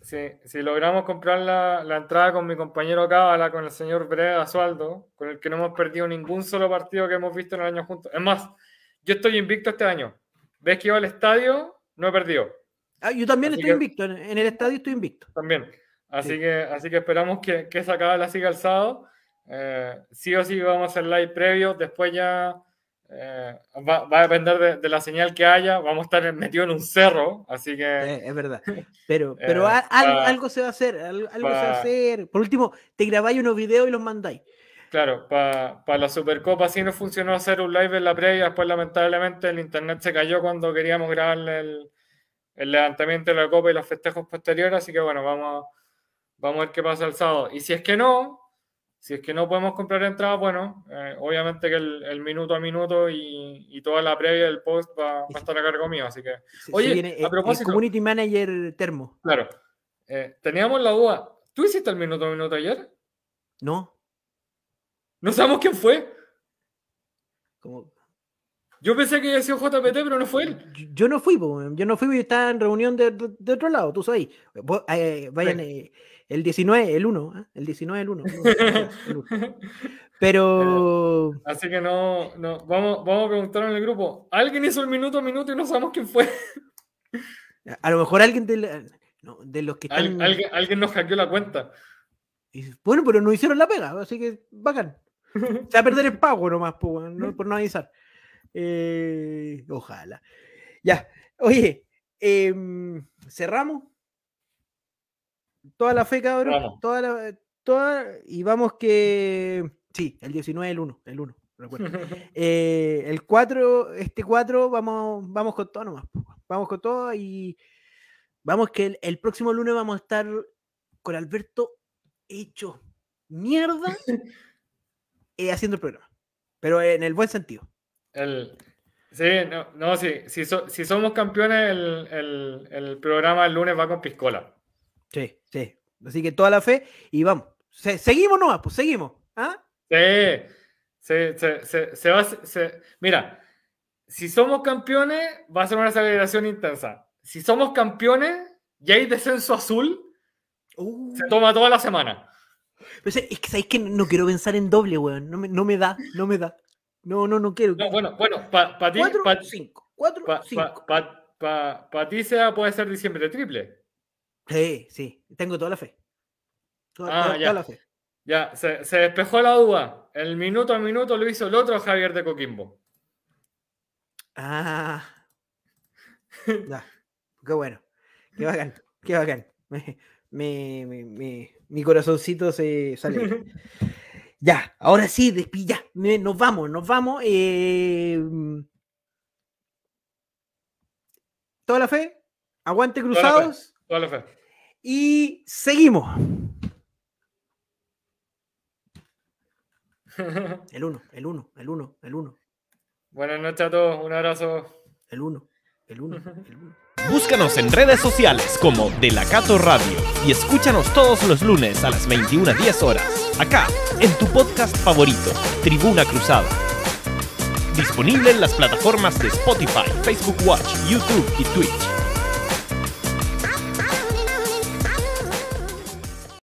Sí, si logramos comprar la, entrada con mi compañero Cábala, con el señor Brea Sualdo, con el que no hemos perdido ningún solo partido que hemos visto en el año juntos. Es más, yo estoy invicto este año. ¿Ves que iba al estadio? No he perdido. Ah, yo también estoy invicto. En el estadio estoy invicto. También. Así, que, así que esperamos que, que esa Cábala siga alzado. Eh, sí o sí vamos a hacer live previo, después ya eh, va, a depender de, la señal que haya, vamos a estar metidos en un cerro, así que... Eh, es verdad, pero, pero algo, se va a hacer, algo, se va a hacer. Por último, te grabáis unos videos y los mandáis. Claro, para la Supercopa sí nos funcionó hacer un live en la previa, después lamentablemente el internet se cayó cuando queríamos grabar el, el levantamiento de la Copa y los festejos posteriores, así que bueno, vamos, vamos a ver qué pasa el sábado. Y si es que no, si es que no podemos comprar entradas, bueno, eh, obviamente que el, minuto a minuto y, toda la previa del post va, a estar a cargo mío, así que... Oye, eh, a propósito... El community manager termo. Claro. Eh, teníamos la duda. ¿Tú hiciste el minuto a minuto ayer? No. No sabemos quién fue. Yo pensé que había sido JPT, pero no fue él. Yo, no fui, yo no fui, yo estaba en reunión de, otro lado, tú sabes. vayan... El 19, el 1, ¿ah? el 19, el 1. Pero... Así que no, vamos, vamos a preguntar en el grupo. ¿Alguien hizo el minuto a minuto y no sabemos quién fue? A lo mejor alguien de, eh, de los que están... alguien, nos hackeó la cuenta. bueno, pero no hicieron la pega, así que bacán. Se va a perder el pago nomás, por no, por no avisar. Eh, ojalá. Ya, oye, em, cerramos. Toda la fe, cabrón. Toda la, eh, y vamos que. Sí, el 19, el 1, el 1. Recuerdo. Eh, el 4, este 4, vamos, vamos con todo nomás. Vamos con todo y vamos que el, próximo lunes vamos a estar con Alberto hecho mierda eh, haciendo el programa. Pero en el buen sentido. sí, no, no sí, si, somos campeones, el programa el lunes va con Piscola. Sí, sí. Así que toda la fe y vamos. seguimos nomás, pues seguimos. ¿Ah? Sí, se, se, se mira, si somos campeones, va a ser una celebración intensa. Si somos campeones y hay descenso azul, uh. se toma toda la semana. es que sabéis que no quiero pensar en doble, weón. No me, no me da, no me da. No, no, no quiero. No, bueno, bueno, para pa 4, 5. 4, Para ti sea, puede ser diciembre de triple. Sí, sí, tengo toda la fe. Toda, ah, ya. la fe. Ya, se, despejó la duda. El minuto a minuto lo hizo el otro Javier de Coquimbo. Ah. ya. Qué bueno. Qué bacán. Qué bacán. mi corazoncito se sale. ya, ahora sí, ya, nos vamos, nos vamos. Eh, mm. toda la fe, aguante cruzados. Y seguimos. El 1, el 1, el 1, el 1. Buenas noches a todos, un abrazo. El 1, el uno, el 1. Búscanos en redes sociales como Cato Radio y escúchanos todos los lunes a las 21.10 horas, acá, en tu podcast favorito, Tribuna Cruzada. Disponible en las plataformas de Spotify, Facebook Watch, YouTube y Twitch.